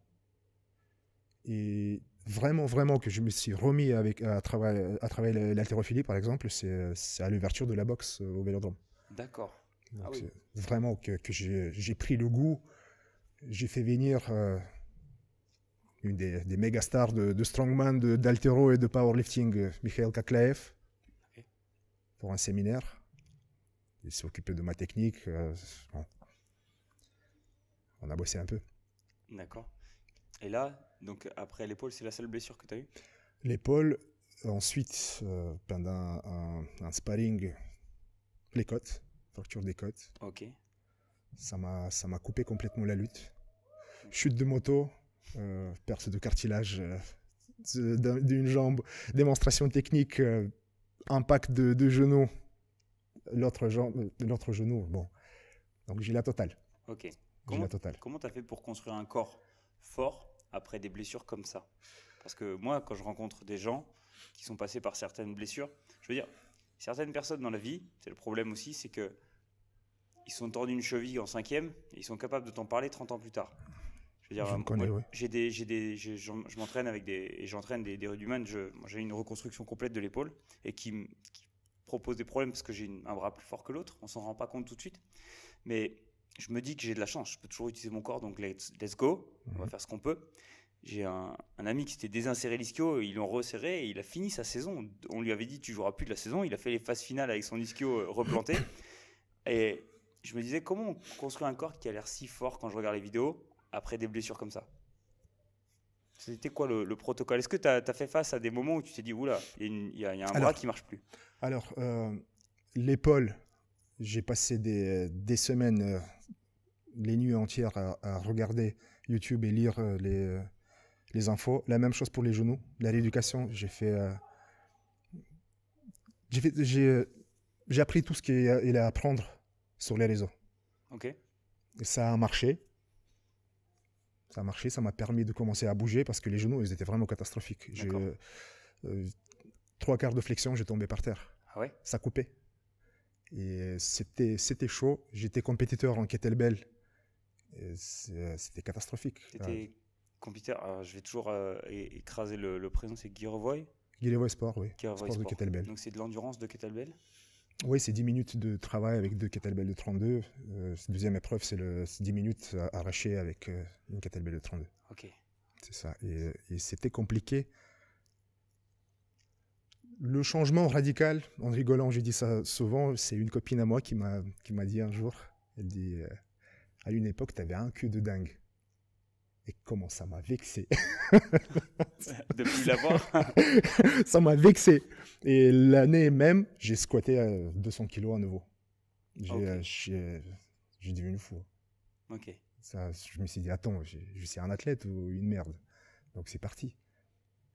Et vraiment, vraiment que je me suis remis avec, à, travailler, à l'haltérophilie, par exemple, c'est à l'ouverture de la boxe au Vélodrome. D'accord. Ah vraiment que, j'ai pris le goût, j'ai fait venir... Euh, une des, des méga stars de, de strongman, d'altero et de powerlifting, euh, Michael Kaklaev, pour un séminaire. Il s'est occupé de ma technique. Euh, On a bossé un peu. D'accord. Et là, donc après l'épaule, c'est la seule blessure que tu as eue L'épaule, ensuite, euh, pendant un, sparring, les côtes, fracture des côtes. Ok. Ça m'a coupé complètement la lutte. Chute de moto, euh, perce de cartilage euh, d'une jambe, démonstration technique, euh, impact de, de genou, l'autre jambe, l'autre genou. Bon, donc j'ai la totale. Ok. Comment, la totale. Comment t'as fait pour construire un corps fort après des blessures comme ça Parce que moi, quand je rencontre des gens qui sont passés par certaines blessures, je veux dire, certaines personnes dans la vie, c'est le problème aussi, c'est que ils sont tordus une cheville en cinquième et ils sont capables de t'en parler 30 ans plus tard. Je j'ai des, j'ai des, je, m'entraîne avec des, j'entraîne des, des J'ai une reconstruction complète de l'épaule et qui, me propose des problèmes parce que j'ai un bras plus fort que l'autre. On s'en rend pas compte tout de suite, mais je me dis que j'ai de la chance. Je peux toujours utiliser mon corps, donc let's, go. On va mhm. faire ce qu'on peut. J'ai un, ami qui s'était désinséré l'ischio, ils l'ont resserré et il a fini sa saison. On lui avait dit tu joueras plus de la saison. Il a fait les phases finales avec son ischio euh, replanté. et je me disais comment on construit un corps qui a l'air si fort quand je regarde les vidéos après des blessures comme ça c'était quoi le, protocole Est-ce que tu as, fait face à des moments où tu t'es dit, oula, il y, a un bras qui marche plus Alors, euh, l'épaule, j'ai passé des, semaines, euh, les nuits entières à, regarder YouTube et lire euh, les, infos. La même chose pour les genoux, la rééducation, j'ai fait... j'ai appris tout ce qu'il y a à apprendre sur les réseaux. Ok. ça a marché. Ça a marché, ça m'a permis de commencer à bouger parce que les genoux, ils étaient vraiment catastrophiques. Euh, trois quarts de flexion, j'ai tombé par terre. Ah ouais Ça coupait. Et c'était, c'était chaud. J'étais compétiteur en kettlebell. C'était catastrophique. J'étais ah. compétiteur, euh, je vais toujours euh, écraser le, présent. c'est Guy Sport, oui. Sport de kettlebell. Donc c'est de l'endurance de kettlebell oui, c'est 10 minutes de travail avec deux kettlebells de 32. Euh, deuxième épreuve, c'est 10 minutes arrachées avec euh, une kettlebell de 32. Ok. C'est ça. Euh, et, c'était compliqué. Le changement radical, en rigolant, j'ai dit ça souvent, c'est une copine à moi qui m'a dit un jour, elle dit, euh, à une époque, tu avais un cul de dingue. Et comment ça m'a vexé. Depuis l'avoir. ça m'a vexé. Et l'année même, j'ai squatté 200 euh, kilos à nouveau. Euh, euh, j'ai devenu fou. Ok. Ça, je me suis dit, attends, je suis un athlète ou une merde. Donc c'est parti.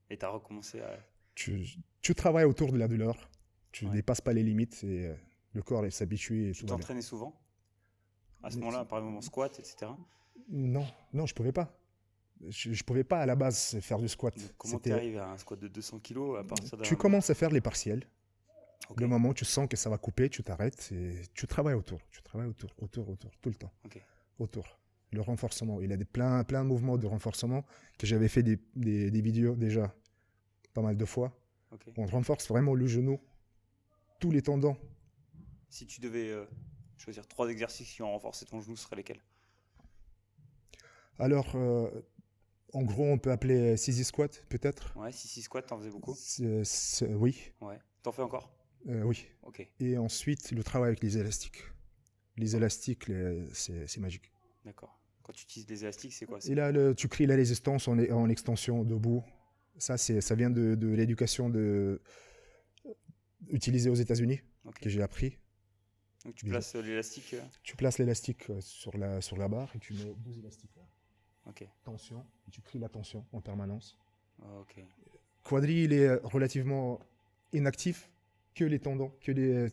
Et tu as recommencé à. Tu, travailles autour de la douleur. Tu ne dépasses pas les limites et le corps s'habitue. Tu t'entraînais souvent À ce moment-là, par exemple en squat, etc. Non, non, je pouvais pas je, ne pouvais pas à la base faire du squat. comment tu arrives à un squat de 200 kg à partir Tu commences à faire les partiels. Le moment où tu sens que ça va couper, tu t'arrêtes et tu travailles autour. Tu travailles autour, autour, autour, tout le temps. Autour. Le renforcement. Il y a des, plein, plein de mouvements de renforcement que j'avais fait des, des, des, vidéos déjà pas mal de fois. On renforce vraiment le genou, tous les tendons. Si tu devais euh, choisir trois exercices qui ont renforcé ton genou, ce seraient lesquels Alors, euh, en gros, on peut appeler euh, sisi squat, peut-être Ouais, sisi squat, t'en faisais beaucoup euh, Oui. Ouais. T'en fais encore euh, Oui. Ok. Et ensuite, le travail avec les élastiques. Les élastiques, c'est magique. D'accord. Quand tu utilises les élastiques, c'est quoi Et là, tu crées la résistance en, en extension debout. Ça, ça vient de, l'éducation de... utilisée aux États-Unis, que j'ai appris. Donc tu places l'élastique Tu places l'élastique sur la, sur la barre et tu mets deux élastiques là. Tension, tu crées la tension en permanence. Oh, okay. Quadri, il est relativement inactif que les tendons, que les,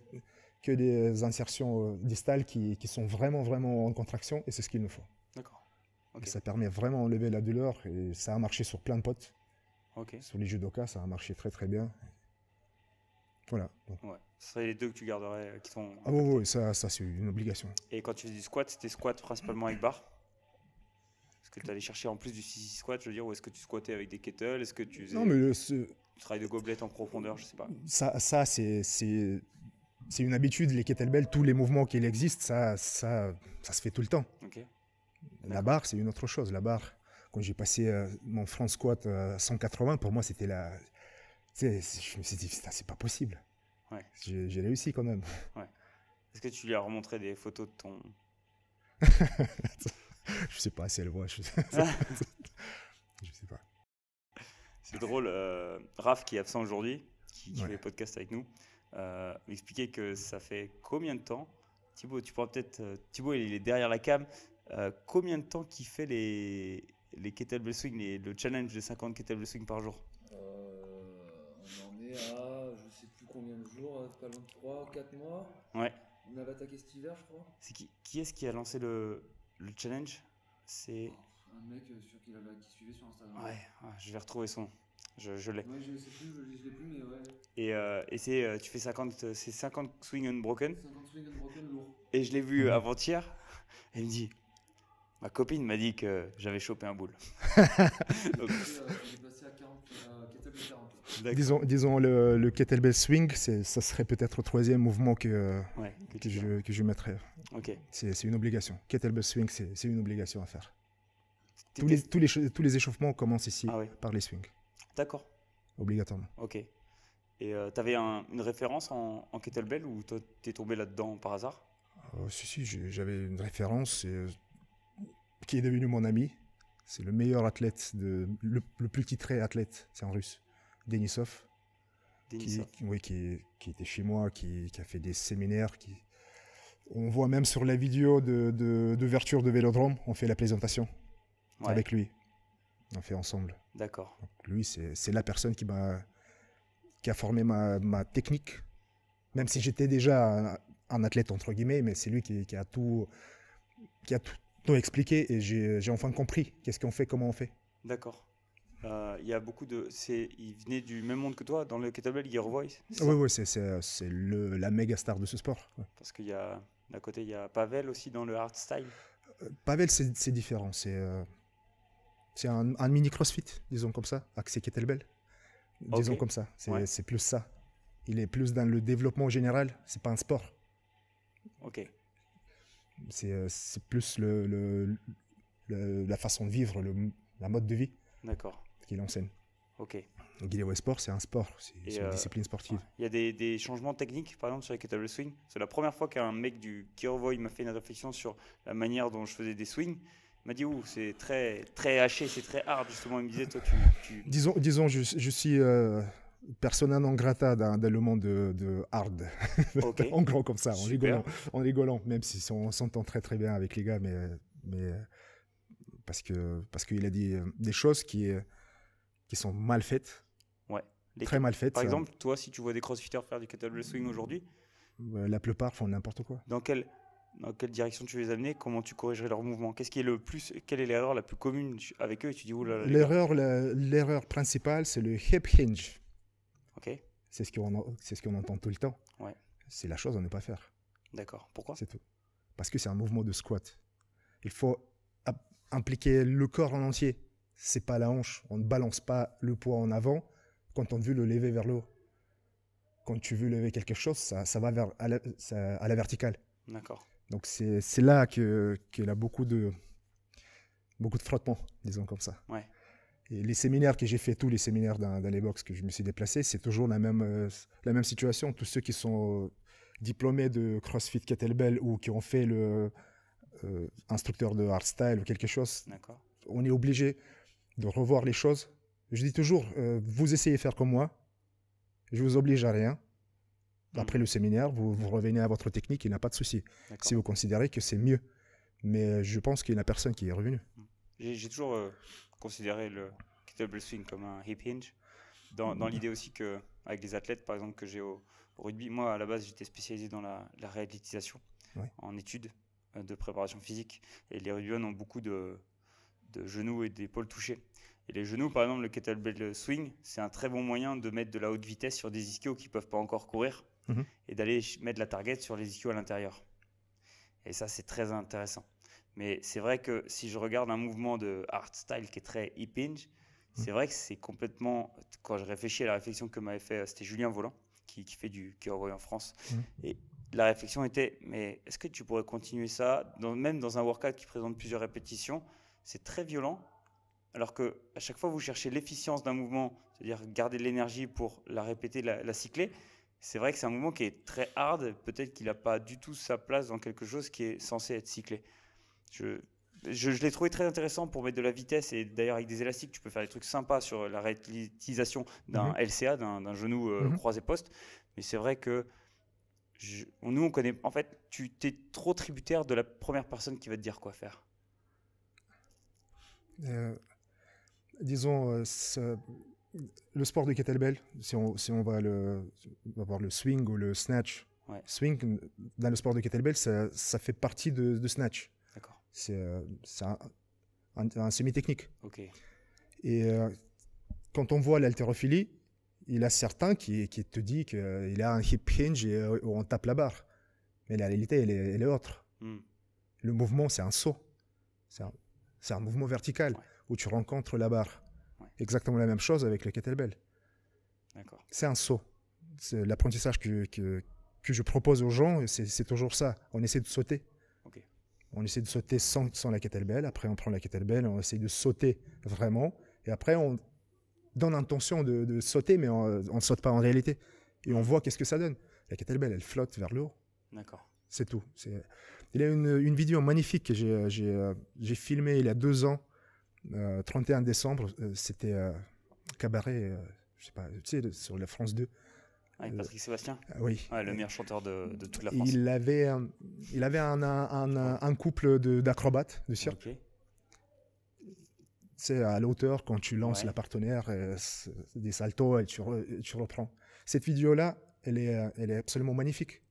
que insertions euh, distales qui, sont vraiment, vraiment en contraction, et c'est ce qu'il nous faut. D'accord. Ça permet vraiment d'enlever la douleur, et ça a marché sur plein de potes. Sur les judokas, ça a marché très, très bien. Voilà. Ouais. Ce seraient les deux que tu garderais euh, qui sont. Ah oui, ça, ça c'est une obligation. Et quand tu fais du squat, c'était squat principalement avec barre est que tu allais chercher en plus du 6 squat, je veux dire, ou est-ce que tu squattais avec des kettles Est-ce que tu faisais non, mais le, ce... travail de gobelette en profondeur Je sais pas. Ça, ça c'est une habitude, les kettlebells, tous les mouvements qu'il existent, ça, ça, ça se fait tout le temps. La barre, c'est une autre chose. La barre, quand j'ai passé euh, mon front squat à euh, 180, pour moi, c'était la. tu sais je me suis dit, c'est pas possible. Ouais. J'ai réussi quand même. Ouais. Est-ce que tu lui as remontré des photos de ton. je sais pas si elle voit. Je sais, ah. sais pas. C'est drôle. Euh, Raph, qui est absent aujourd'hui, qui, fait les podcasts avec nous, euh, m'expliquait que ça fait combien de temps Thibaut, tu pourras peut-être. Euh, Thibaut, il est derrière la cam. Euh, combien de temps qu'il fait les, les kettlebell swing, les, le challenge de 50 kettlebell swing par jour euh, On en est à je ne sais plus combien de jours, pas loin 3, 4 mois. Ouais. On avait attaqué cet hiver, je crois. C'est qui, qui est-ce qui a lancé le, le challenge, c'est. Oh, un mec euh, sur qui, avait, qui suivait sur Instagram. Ouais, ouais, je vais retrouver son Je, je l'ai. Ouais, je sais plus, je, je l'ai plus, mais ouais. Et, euh, et c'est, euh, tu fais 50, euh, c'est 50 swing unbroken. 50 swing unbroken lourd. Et je l'ai vu mmh. avant-hier. Elle me dit, ma copine m'a dit que j'avais chopé un boule. Donc, Disons, disons le, kettlebell swing, ça serait peut-être le troisième mouvement que, que, je, mettrais. C'est une obligation. Kettlebell swing, c'est une obligation à faire. Tous les, tous les, échauffements commencent ici ah par les swings. D'accord. Obligatoirement. Ok. Et euh, tu avais une référence en, kettlebell ou tu es tombé là-dedans par hasard oh, Si, si, j'avais une référence euh, qui est devenue mon ami. C'est le meilleur athlète, de, le, le plus titré athlète, c'est en russe. Denisov, Qui, était chez moi, qui, a fait des séminaires. Qui... On voit même sur la vidéo de, d'ouverture de, Vélodrome, on fait la présentation avec lui. On fait ensemble. D'accord. lui, c'est, la personne qui m'a a formé ma, technique. Même si j'étais déjà un, athlète entre guillemets, mais c'est lui qui, a tout expliqué et j'ai enfin compris qu'est-ce qu'on fait, comment on fait. D'accord. Euh, il y a beaucoup de. Il venait du même monde que toi dans le kettlebell Gear Voice Oui, oui c'est la méga star de ce sport. Parce qu'il y a. D'un côté, il y a Pavel aussi dans le hardstyle. Euh, Pavel, c'est différent. C'est euh, un, mini crossfit, disons comme ça, axé kettlebell. Disons comme ça. C'est plus ça. Il est plus dans le développement général. C'est pas un sport. Ok. C'est plus le, la façon de vivre, la mode de vie. D'accord il enseigne. Ok. est au Sport, c'est un sport, c'est une euh, discipline sportive. Il y a des, des, changements techniques, par exemple, sur les kettlebell swings. C'est la première fois qu'un mec du il m'a fait une réflexion sur la manière dont je faisais des swings. Il m'a dit, ouh, c'est très, très haché, c'est très hard, justement. Il me disait, toi, tu. Disons, disons je, suis. Euh, persona non grata dans, dans de, hard. en gros, comme ça, en rigolant, Même si on s'entend très très bien avec les gars, mais, mais parce qu'il parce qu'il a dit euh, des choses qui qui sont mal faites. Ouais. très mal faites. Par exemple, toi, si tu vois des crossfitters faire du kettlebell swing aujourd'hui, euh, la plupart font n'importe quoi. Dans quelle, quelle direction tu les amener Comment tu corrigerais leur mouvement Qu'est-ce qui est le plus Quelle est l'erreur la plus commune avec eux tu dis L'erreur, l'erreur principale, c'est le hip hinge. Ok. C'est ce qu'on, c'est ce qu'on entend tout le temps. Ouais. C'est la chose à ne pas faire. D'accord. Pourquoi C'est tout. Parce que c'est un mouvement de squat. Il faut impliquer le corps en entier c'est pas la hanche. On ne balance pas le poids en avant quand on veut le lever vers le haut. Quand tu veux lever quelque chose, ça, va vers, à, la, verticale. D'accord. Donc c'est là qu'il y a beaucoup de, beaucoup de frottements, disons comme ça. Ouais. Et les séminaires que j'ai fait, tous les séminaires dans, les box que je me suis déplacé, c'est toujours la même, euh, la même situation. Tous ceux qui sont euh, diplômés de CrossFit Kettlebell ou qui ont fait le euh, instructeur de hardstyle ou quelque chose, on est obligé de revoir les choses. Je dis toujours, euh, vous essayez faire comme moi, je vous oblige à rien. Après mm. le séminaire, vous, revenez à votre technique, il n'y a pas de souci. Si vous considérez que c'est mieux. Mais euh, je pense qu'il n'y a personne qui est revenu. Mm. J'ai toujours euh, considéré le kettlebell swing comme un hip hinge, dans, mm. l'idée aussi que, avec les athlètes par exemple que j'ai au, rugby, moi à la base j'étais spécialisé dans la, réalisation en études de préparation physique. Et les rugbyens ont beaucoup de, de genoux et d'épaules touchés. Et les genoux, par exemple, le kettlebell swing, c'est un très bon moyen de mettre de la haute vitesse sur des ischios qui ne peuvent pas encore courir mhm. et d'aller mettre la target sur les ischios à l'intérieur. Et ça, c'est très intéressant. Mais c'est vrai que si je regarde un mouvement de art style qui est très hip hinge, mhm. c'est vrai que c'est complètement. Quand je réfléchis à la réflexion que m'avait fait, euh, c'était Julien Volant, qui, fait du qui en France. Mhm. Et la réflexion était mais est-ce que tu pourrais continuer ça, même dans un workout qui présente plusieurs répétitions c'est très violent. Alors que à chaque fois, vous cherchez l'efficience d'un mouvement, c'est-à-dire garder de l'énergie pour la répéter, la, cycler. C'est vrai que c'est un mouvement qui est très hard. Peut-être qu'il n'a pas du tout sa place dans quelque chose qui est censé être cyclé. Je, je, l'ai trouvé très intéressant pour mettre de la vitesse et d'ailleurs avec des élastiques, tu peux faire des trucs sympas sur la réutilisation d'un mhm. LCA, d'un genou euh, mhm. croisé-poste. Mais c'est vrai que nous, on connaît. En fait, tu t'es trop tributaire de la première personne qui va te dire quoi faire. Euh, disons, euh, le sport de kettlebell, si on, si on va, le, voir le swing ou le snatch, swing, dans le sport de kettlebell, ça, ça fait partie de, snatch. Euh, c'est un, semi-technique. Et quand on voit l'haltérophilie, il y a certains qui, qui te disent qu'il a un hip hinge et on tape la barre. Mais la réalité, elle est, autre. Hmm. Le mouvement, c'est un saut. Un, c'est un mouvement vertical où tu rencontres la barre. Exactement la même chose avec le kettlebell. C'est un saut. C'est l'apprentissage que, je propose aux gens, c'est toujours ça. On essaie de sauter. On essaie de sauter sans, sans, la kettlebell. Après, on prend la kettlebell, on essaie de sauter vraiment. Et après, on donne l'intention de, sauter, mais on ne saute pas en réalité. Et on voit qu'est-ce que ça donne. La kettlebell, elle flotte vers le haut. D'accord. C'est tout. Il a une, vidéo magnifique que euh, j'ai filmée il y a deux ans, 31 euh, décembre. Euh, c'était un cabaret, je sais pas, tu sais, sur la France 2. Ah, Patrick Sébastien ah Oui. le meilleur chanteur de, toute la France. Il avait, il avait un, couple d'acrobates de, cirque. C'est à l'auteur, quand tu lances la partenaire, des saltos et tu, reprends. Cette vidéo-là, elle est, elle est absolument magnifique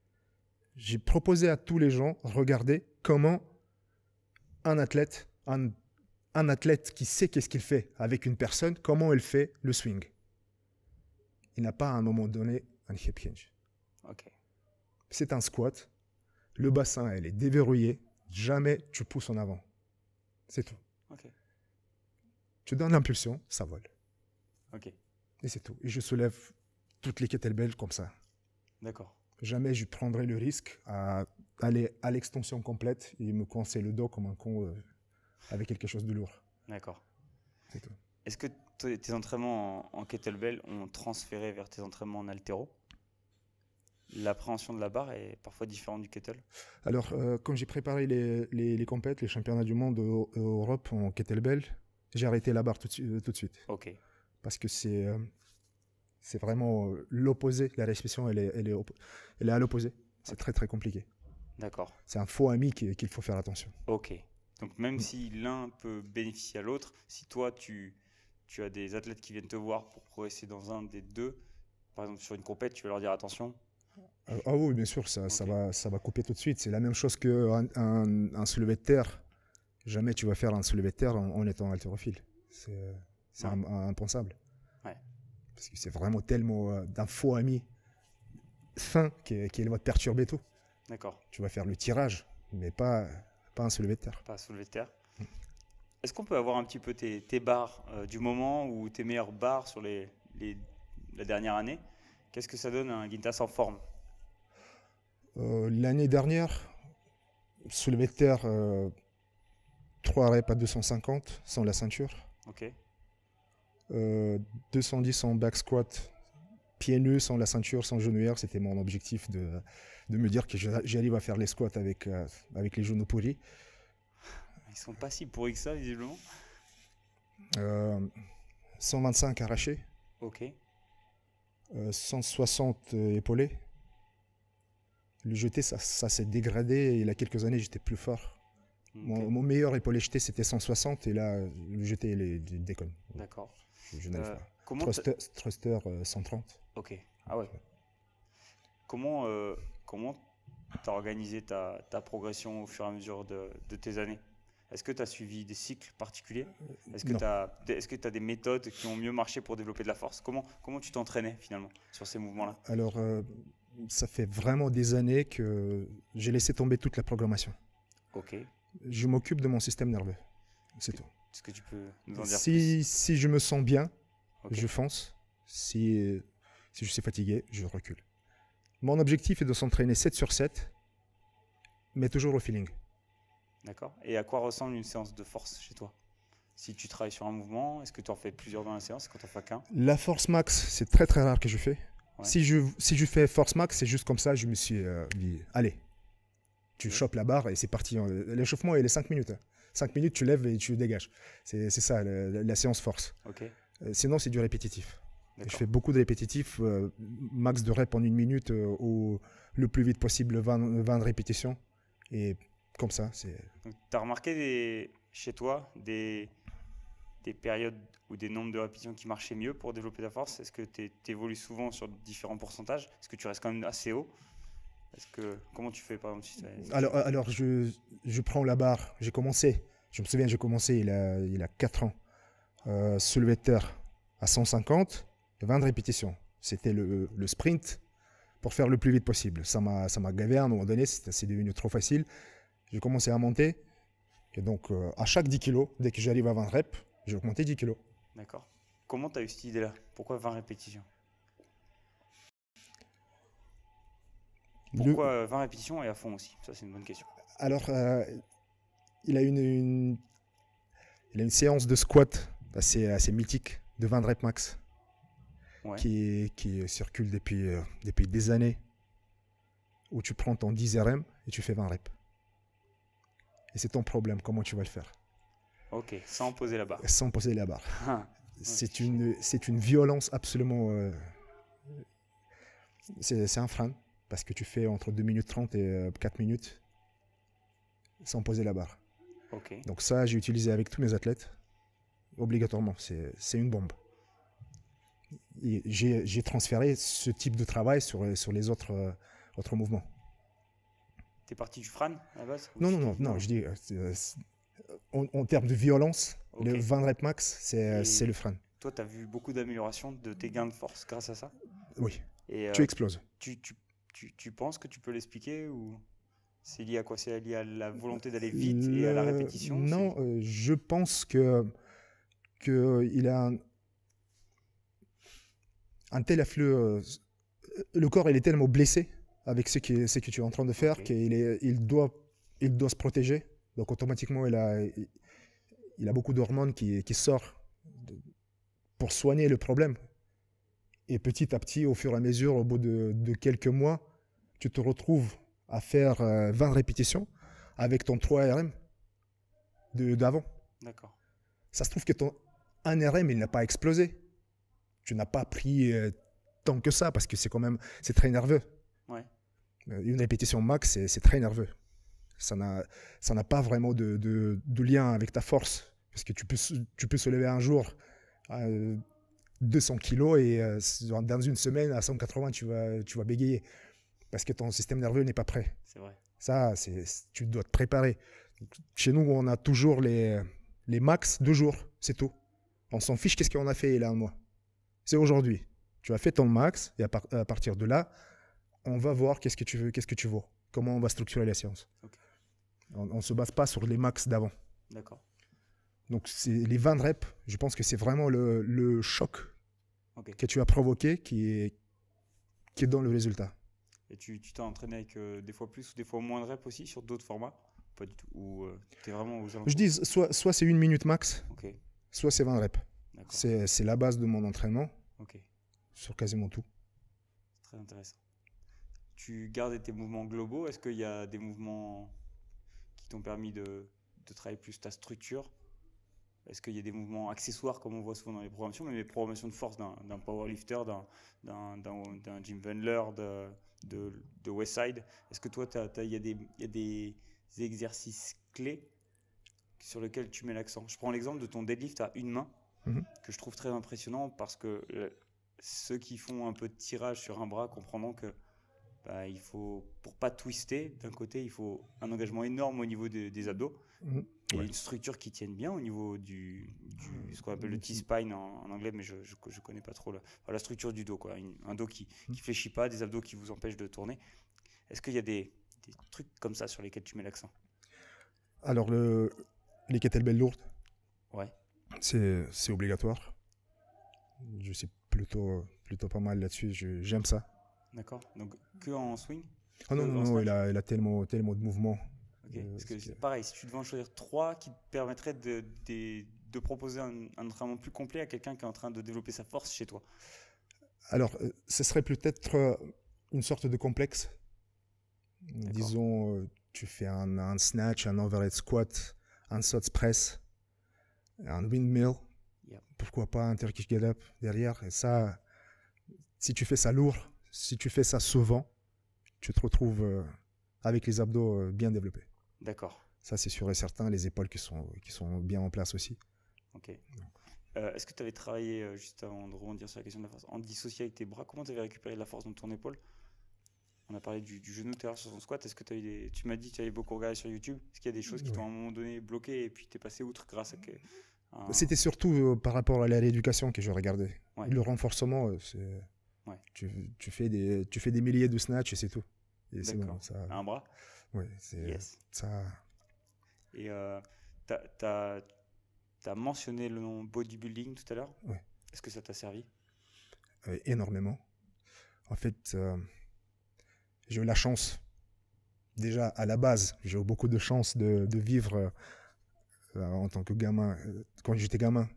j'ai proposé à tous les gens, regardez comment un athlète, un, athlète qui sait qu'est-ce qu'il fait avec une personne, comment elle fait le swing. Il n'a pas à un moment donné un hip hinge. C'est un squat. Le bassin, elle est déverrouillée. Jamais tu pousses en avant. C'est tout. Tu donnes l'impulsion, ça vole. Ok. Et c'est tout. Et je soulève toutes les kettlebells comme ça. D'accord jamais je prendrai le risque à aller à l'extension complète et me coincer le dos comme un con euh, avec quelque chose de lourd. D'accord. C'est tout. Est-ce que tes entraînements en, kettlebell ont transféré vers tes entraînements en altéro L'appréhension de la barre est parfois différente du kettle Alors, euh, quand j'ai préparé les, les, les championnats du monde d'Europe Europe en kettlebell, j'ai arrêté la barre tout de suite. Ok. Parce que c'est euh, c'est vraiment euh, l'opposé. La respiration, elle est, à l'opposé. C'est très très compliqué. D'accord. C'est un faux ami qu'il faut faire attention. Ok. Donc même mm. si l'un peut bénéficier à l'autre, si toi tu, as des athlètes qui viennent te voir pour progresser dans un des deux, par exemple sur une compète, tu vas leur dire attention, ah, ah oui, bien sûr, ça, ça, va, ça va couper tout de suite. C'est la même chose qu'un un, soulevé de terre. Jamais tu vas faire un soulevé de terre en, étant haltérophile. C'est euh, impensable parce que c'est vraiment tellement d'un faux ami fin, qui, qui va de perturber tout. D'accord. Tu vas faire le tirage, mais pas, pas un soulevé de terre. Pas un soulevé de terre. Mm. Est-ce qu'on peut avoir un petit peu tes, barres bars euh, du moment ou tes meilleures bars sur les, les la dernière année Qu'est-ce que ça donne un Guintas en forme euh, L'année dernière, soulevé de terre, euh, 3 reps à 250 sans la ceinture. Ok. 210 euh, en back squat, pieds nus, sans la ceinture, sans genouillère. C'était mon objectif de, me dire que j'arrive à faire les squats euh, avec, les genoux pourris. Ils sont pas si pourris que ça, visiblement. 125 euh, arrachés. Ok. 160 épaulés. Le jeté, ça, s'est dégradé. il y a quelques années, j'étais plus fort. Mon, mon, meilleur épaulé jeté, c'était 160. Et là, le jeté, il est déconne. D'accord je euh, pas. Comment Thruster, 130. Euh, ok. Ah ouais. Comment euh, comment tu as organisé ta, progression au fur et à mesure de, tes années Est-ce que tu as suivi des cycles particuliers Est-ce que tu as, est as, des méthodes qui ont mieux marché pour développer de la force comment, comment tu t'entraînais finalement sur ces mouvements-là Alors, ça fait vraiment des années que j'ai laissé tomber toute la programmation. Ok. Je m'occupe de mon système nerveux, c'est tout. Est-ce que tu peux nous en dire si, Si je me sens bien, je fonce. Euh, si, je suis fatigué, je recule. Mon objectif est de s'entraîner 7 sur 7, mais toujours au feeling. D'accord. Et à quoi ressemble une séance de force chez toi Si tu travailles sur un mouvement, est-ce que tu en fais plusieurs dans la séance Quand tu en fais qu'un La force max, c'est très très rare que je fais. Si, je, si je fais force max, c'est juste comme ça, je me suis euh, dit, allez, tu chopes la barre et c'est parti. Euh, l'échauffement, il est 5 minutes. Hein minutes, tu lèves et tu dégages. C'est ça, la séance force. ok euh, sinon, c'est du répétitif. Je fais beaucoup de répétitifs, euh, max de reps en une minute ou euh, le plus vite possible 20, 20 répétitions. Et comme ça, c'est. Tu as remarqué des, chez toi des, des périodes ou des nombres de répétitions qui marchaient mieux pour développer ta force Est-ce que tu évolues souvent sur différents pourcentages Est-ce que tu restes quand même assez haut est ce que, Comment tu fais par exemple Alors, alors je, je prends la barre, j'ai commencé je me souviens, j'ai commencé il y a, il 4 ans, euh, le à 150, 20 répétitions. C'était le, sprint pour faire le plus vite possible. Ça m'a, ça m'a gavé à un moment donné, c'est devenu trop facile. J'ai commencé à monter. Et donc, euh, à chaque 10 kilos, dès que j'arrive à 20 reps, j'ai augmenté 10 kilos. D'accord. Comment tu as eu cette idée-là Pourquoi 20 répétitions Pourquoi 20 euh, répétitions et à fond aussi Ça, c'est une bonne question. Alors, euh, il a une, séance de squat assez, assez mythique de 20 reps max qui, qui circule depuis, euh, depuis des années où tu prends ton 10 RM et tu fais 20 reps. Et c'est ton problème, comment tu vas le faire. Ok, sans poser la barre. Sans poser la barre. Ah, c'est c'est une, violence absolument... Euh, c'est un frein, parce que tu fais entre 2 minutes 30 et 4 euh, minutes sans poser la barre. Donc ça, j'ai utilisé avec tous mes athlètes, obligatoirement. C'est une bombe. J'ai transféré ce type de travail sur, sur les autres, euh, autres mouvements. T'es parti du Fran à la base Non, non, non, non, je dis, euh, euh, en, termes de violence, le 20 rep max, c'est le Fran. Toi, tu as vu beaucoup d'amélioration de tes gains de force grâce à ça Oui. Et, tu exploses. Tu, tu, tu, tu penses que tu peux l'expliquer ou c'est lié à quoi C'est lié à la volonté d'aller vite et à la répétition Non, euh, je pense que, que euh, a un, tel afflux. Euh, le corps, il est tellement blessé avec ce, que tu es en train de faire qu'il doit, il doit se protéger. Donc automatiquement, il a, a beaucoup d'hormones qui, qui sortent pour soigner le problème. Et petit à petit, au fur et à mesure, au bout de quelques mois, tu te retrouves à faire 20 euh, répétitions avec ton 3 RM d'avant. D'accord. Ça se trouve que ton 1 RM, il n'a pas explosé. Tu n'as pas pris euh, tant que ça parce que c'est quand même c'est très nerveux. Ouais. Euh, une répétition max, c'est très nerveux. Ça n'a pas vraiment de, de, lien avec ta force. Parce que tu peux, tu peux se lever un jour à 200 kilos et dans une semaine à 180, tu vas, tu vas bégayer parce que ton système nerveux n'est pas prêt. C'est vrai. Ça, c'est, tu dois te préparer. Chez nous, on a toujours les, les max deux jours, c'est tout. On s'en fiche qu'est-ce qu'on a fait il y a un mois. C'est aujourd'hui. Tu as fait ton max et à, partir de là, on va voir qu'est-ce que tu veux, qu'est-ce que tu vois, comment on va structurer la séance. On ne se base pas sur les max d'avant. D'accord. Donc c'est les 20 reps, je pense que c'est vraiment le, le choc que tu as provoqué qui est, qui est dans le résultat. Et tu t'es entraîné avec euh, des fois plus ou des fois moins de reps aussi sur d'autres formats Pas du tout. Ou euh, tu es vraiment aux Je dis, soit, soit c'est une minute max, soit c'est 20 reps. C'est la base de mon entraînement sur quasiment tout. Très intéressant. Tu gardes tes mouvements globaux. Est-ce qu'il y a des mouvements qui t'ont permis de, de travailler plus ta structure est-ce qu'il y a des mouvements accessoires comme on voit souvent dans les programmations, mais les programmations de force d'un powerlifter, d'un Jim Wendler, de, Westside. Est-ce que toi, il y, a des exercices clés sur lesquels tu mets l'accent Je prends l'exemple de ton deadlift à une main, mhm. que je trouve très impressionnant parce que euh, ceux qui font un peu de tirage sur un bras comprendront que bah, il faut, pour pas twister, d'un côté, il faut un engagement énorme au niveau des abdos. Mm. une structure qui tienne bien au niveau du, mm. ce qu'on appelle le mm. T-spine en, anglais, mais je ne connais pas trop la, structure du dos, quoi. un dos qui ne fléchit pas, des abdos qui vous empêchent de tourner. Est-ce qu'il y a des, trucs comme ça sur lesquels tu mets l'accent Alors, le, les kettlebells lourdes, ouais. c'est obligatoire. Je suis plutôt, plutôt pas mal là-dessus, j'aime ça. D'accord, donc que en swing Ah non, non, non, il a, tellement, tellement de mouvements euh, pareil, si tu devais en choisir trois qui te permettraient de, proposer un, entraînement plus complet à quelqu'un qui est en train de développer sa force chez toi. Alors, euh, ce serait peut-être euh, une sorte de complexe. Disons, tu fais un, snatch, un overhead squat, un squat press, un windmill. Pourquoi pas un Turkish get up derrière Et ça, si tu fais ça lourd, si tu fais ça souvent, tu te retrouves avec les abdos bien développés. D'accord. Ça, c'est sûr et certain. Les épaules qui sont, qui sont bien en place aussi. Ok. Euh, est-ce que tu avais travaillé, euh, juste avant de rebondir sur la question de la force, en dissociant tes bras Comment tu avais récupéré de la force dans ton épaule On a parlé du, genou tout sur son squat. Est-ce que as des... tu m'as dit que tu avais beaucoup regardé sur YouTube Est-ce qu'il y a des choses qui t'ont à un moment donné bloqué et puis tu t'es passé outre grâce à. que… C'était surtout euh, par rapport à l'éducation que je regardais. Le renforcement, c'est. Ouais. Tu, fais des, tu fais des milliers de snatchs et c'est tout. Et c'est ça... Un bras oui, c'est euh, ça. Et euh, tu as, mentionné le nom bodybuilding tout à l'heure. Oui. Est-ce que ça t'a servi euh, Énormément. En fait, j'ai eu la chance. Déjà, à la base, j'ai eu beaucoup de chance de, vivre en tant que gamin. Quand j'étais gamin,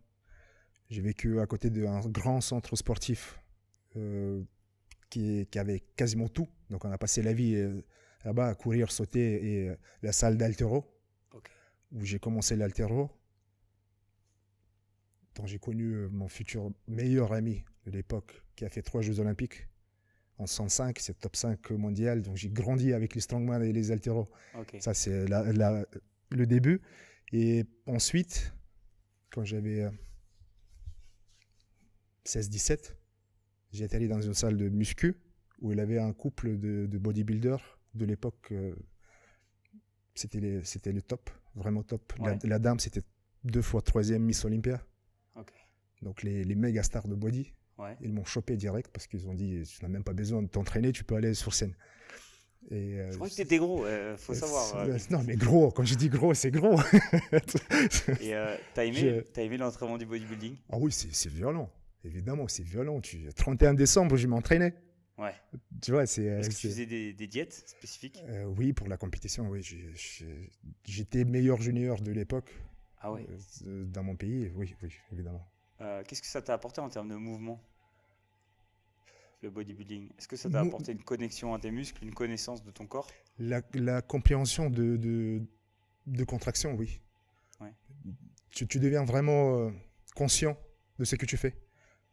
j'ai vécu à côté d'un grand centre sportif qui, qui, avait quasiment tout. Donc, on a passé la vie là-bas à courir, sauter et euh, la salle d'altéro, où j'ai commencé l'altéro. Dont j'ai connu euh, mon futur meilleur ami de l'époque, qui a fait trois Jeux Olympiques en 105, c'est top 5 mondial. Donc j'ai grandi avec les strongman et les altéros. Ça, c'est le début. Et ensuite, quand j'avais 16-17, euh, j'étais allé dans une salle de muscu où il avait un couple de, de bodybuilders de l'époque, euh, c'était le top, vraiment top. La, dame, c'était deux fois troisième Miss Olympia. Donc les, les, méga stars de body, ils m'ont chopé direct parce qu'ils ont dit Tu n'as même pas besoin de t'entraîner, tu peux aller sur scène. Et euh, je crois que t'étais gros, il euh, faut savoir. non, mais gros, quand je dis gros, c'est gros. et t'as aimé, as aimé l'entraînement du bodybuilding Ah oui, c'est violent, évidemment, c'est violent. Tu... 31 décembre, je m'entraînais. Tu vois, c'est. Euh, est faisais des, diètes spécifiques euh, Oui, pour la compétition, oui. J'étais meilleur junior de l'époque. Ah euh, Dans mon pays, oui, évidemment. Qu'est-ce que ça t'a apporté en termes de mouvement le bodybuilding Est-ce que ça t'a apporté une connexion à tes muscles, une connaissance de ton corps la, compréhension de, de, contraction, oui. tu, deviens vraiment conscient de ce que tu fais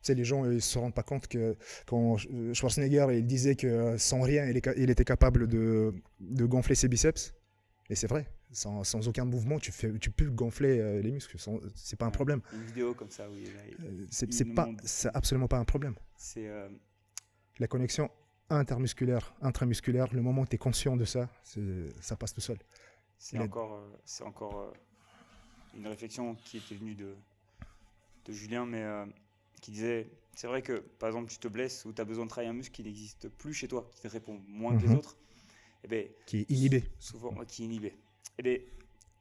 les gens ne se rendent pas compte que quand Schwarzenegger il disait que sans rien, il, était capable de, de, gonfler ses biceps, et c'est vrai, sans, sans, aucun mouvement, tu, fais, tu peux gonfler euh, les muscles, c'est pas un problème. Une vidéo comme ça, oui. Euh, c'est pas, absolument pas un problème. C'est euh, la connexion intermusculaire, intramusculaire. Le moment où tu es conscient de ça, ça passe tout seul. C'est encore, c'est encore une réflexion qui était venue de, de Julien, mais qui disait c'est vrai que par exemple tu te blesses ou tu as besoin de travailler un muscle qui n'existe plus chez toi, qui te répond moins que les mhm. autres, et eh ben, qui est inhibé. Souvent, qui est inhibé. Et eh ben,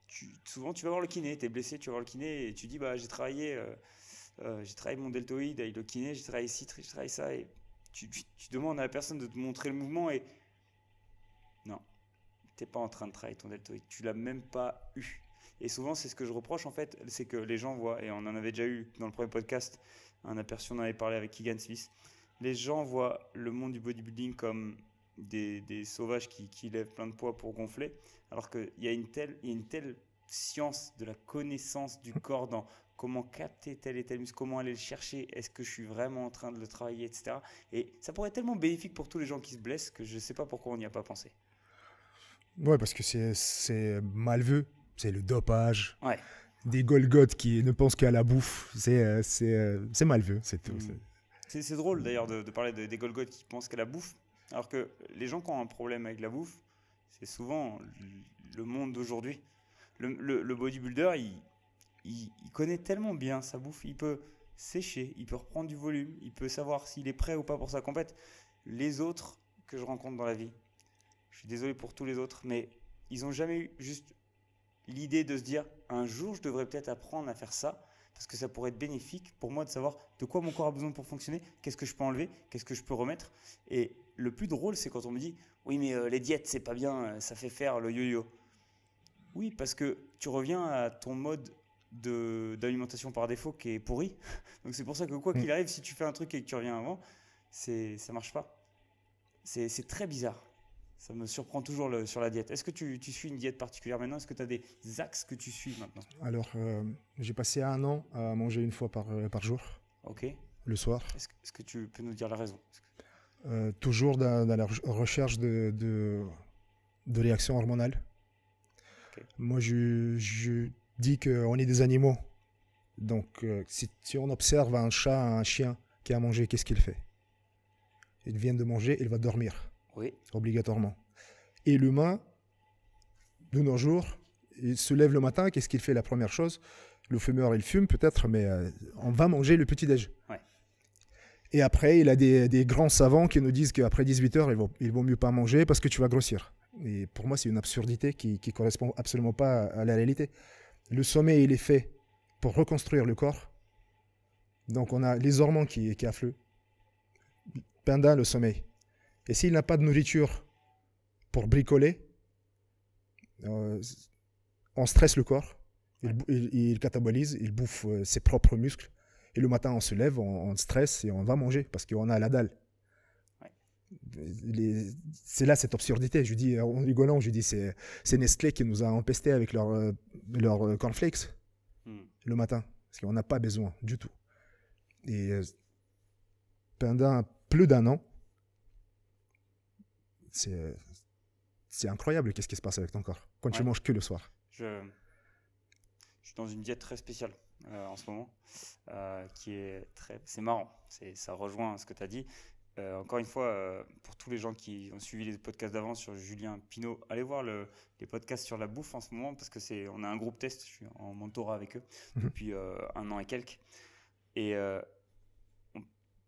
tu, souvent tu vas voir le kiné, tu es blessé, tu vas voir le kiné et tu dis bah j'ai travaillé, euh, euh, j'ai travaillé mon deltoïde avec le kiné, j'ai travaillé ci, j'ai travaillé ça et tu, demandes à la personne de te montrer le mouvement et non, t'es pas en train de travailler ton deltoïde, tu l'as même pas eu. Et souvent c'est ce que je reproche en fait, c'est que les gens voient et on en avait déjà eu dans le premier podcast un aperçu, on en avait parlé avec Keegan Smith. Les gens voient le monde du bodybuilding comme des, sauvages qui, lèvent plein de poids pour gonfler, alors qu'il y, a une telle, science de la connaissance du corps dans comment capter tel et tel muscle, comment aller le chercher, est-ce que je suis vraiment en train de le travailler, etc. Et ça pourrait être tellement bénéfique pour tous les gens qui se blessent que je ne sais pas pourquoi on n'y a pas pensé. Ouais, parce que c'est vu, c'est le dopage. Ouais des Golgotes qui ne pensent qu'à la bouffe, c'est euh, euh, mm. c'est C'est drôle d'ailleurs de, parler des Golgotes qui pensent qu'à la bouffe, alors que les gens qui ont un problème avec la bouffe, c'est souvent le monde d'aujourd'hui. Le, bodybuilder, il, connaît tellement bien sa bouffe, il peut sécher, il peut reprendre du volume, il peut savoir s'il est prêt ou pas pour sa compète. Les autres que je rencontre dans la vie, je suis désolé pour tous les autres, mais ils n'ont jamais eu juste l'idée de se dire un jour je devrais peut-être apprendre à faire ça parce que ça pourrait être bénéfique pour moi de savoir de quoi mon corps a besoin pour fonctionner, qu'est-ce que je peux enlever, qu'est-ce que je peux remettre. Et le plus drôle, c'est quand on me dit oui, mais euh, les diètes, c'est pas bien, euh, ça fait faire le yo-yo. Oui, parce que tu reviens à ton mode d'alimentation par défaut qui est pourri. Donc c'est pour ça que quoi mm. qu'il arrive, si tu fais un truc et que tu reviens avant, c'est ça marche pas. C'est très bizarre. Ça me surprend toujours sur la diète. Est-ce que tu, suis une diète particulière maintenant Est-ce que tu as des axes que tu suis maintenant Alors, euh, j'ai passé un an à manger une fois par, euh, jour. Ok. Le soir. Est-ce, que tu peux nous dire la raison euh, Toujours dans, la recherche de, de, réactions hormonales. Moi, je, je dis qu'on est des animaux. Donc, si, on observe un chat, un chien qui a mangé, qu'est-ce qu'il fait Il vient de manger, il va dormir. Obligatoirement. Et l'humain, de nos jours, il se lève le matin, qu'est-ce qu'il fait la première chose Le fumeur, il fume peut-être, mais euh, on va manger le petit-déj. Et après, il a des, grands savants qui nous disent qu'après 18 h il vaut, mieux pas manger parce que tu vas grossir. Et pour moi, c'est une absurdité qui ne correspond absolument pas à la réalité. Le sommeil il est fait pour reconstruire le corps. Donc, on a les hormones qui, qui affluent pendant le sommeil. Et s'il n'a pas de nourriture pour bricoler, euh, on stresse le corps, il, catabolise, il bouffe euh, ses propres muscles. Et le matin, on se lève, on, on stresse et on va manger parce qu'on a la dalle. C'est là cette absurdité. Je dis euh, en rigolant, je dis c'est Nestlé qui nous a empestés avec leur, cornflakes hmm. le matin parce qu'on n'a pas besoin du tout. Et pendant plus d'un an, c'est incroyable qu'est-ce qui se passe avec ton corps quand tu manges que le soir. Je, je suis dans une diète très spéciale euh, en ce moment, euh, qui est très, c'est marrant, c'est ça rejoint ce que tu as dit. Euh, encore une fois, pour tous les gens qui ont suivi les podcasts d'avant sur Julien Pinault, allez voir les podcasts sur la bouffe en ce moment parce que c'est, on a un groupe test, je suis en mentorat avec eux mhm. depuis un an et quelques, et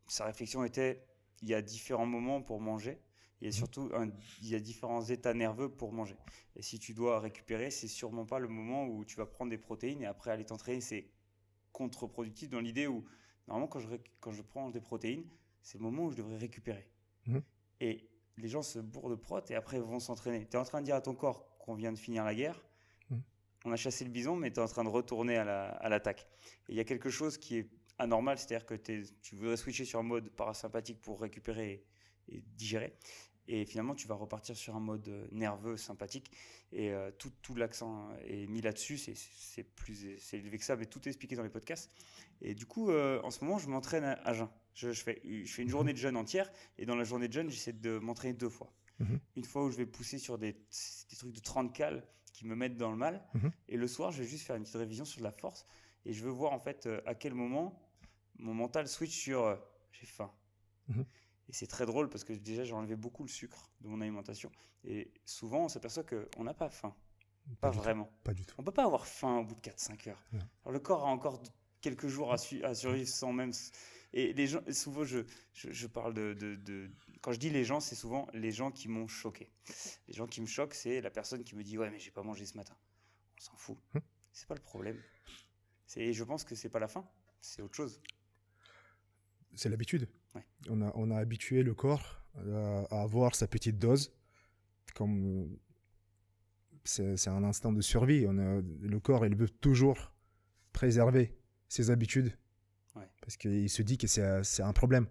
sa réflexion était, il y a différents moments pour manger Mmh. surtout, il y a différents états nerveux pour manger. Et si tu dois récupérer, c'est sûrement pas le moment où tu vas prendre des protéines et après aller t'entraîner. C'est contre-productif dans l'idée où, normalement, quand je, quand je prends des protéines, c'est le moment où je devrais récupérer. Mmh. Et les gens se bourrent de prot et après vont s'entraîner. Tu es en train de dire à ton corps qu'on vient de finir la guerre. Mmh. On a chassé le bison, mais tu es en train de retourner à l'attaque. et il y a quelque chose qui est anormal, c'est-à-dire que tu voudrais switcher sur un mode parasympathique pour récupérer et digérer. Et finalement, tu vas repartir sur un mode euh, nerveux, sympathique. Et euh, tout, tout l'accent est mis là-dessus. C'est plus c'est élevé que ça, mais tout est expliqué dans les podcasts. Et du coup, euh, en ce moment, je m'entraîne à, jeun. Je, fais, je fais une journée de jeûne entière. Et dans la journée de jeûne, j'essaie de m'entraîner deux fois. Mhm. Une fois où je vais pousser sur des, trucs de 30 cales qui me mettent dans le mal. Mhm. Et le soir, je vais juste faire une petite révision sur de la force. Et je veux voir en fait à quel moment mon mental switch sur j'ai faim. Mhm. Et c'est très drôle parce que déjà, j'ai enlevé beaucoup le sucre de mon alimentation. Et souvent, on s'aperçoit qu'on n'a pas faim. Pas, vraiment. Pas du tout. On peut pas avoir faim au bout de 4-5 heures. Alors, le corps a encore quelques jours à, survivre sans même. Et les gens, souvent, je, je, parle de, Quand je dis les gens, c'est souvent les gens qui m'ont choqué. Les gens qui me choquent, c'est la personne qui me dit Ouais, mais j'ai pas mangé ce matin. On s'en fout. Hum. C'est pas le problème. Je pense que c'est pas la faim, c'est autre chose. C'est l'habitude. On, a, habitué le corps à, avoir sa petite dose, comme c'est un instant de survie. On le corps, il veut toujours préserver ses habitudes parce qu'il se dit que c'est un problème.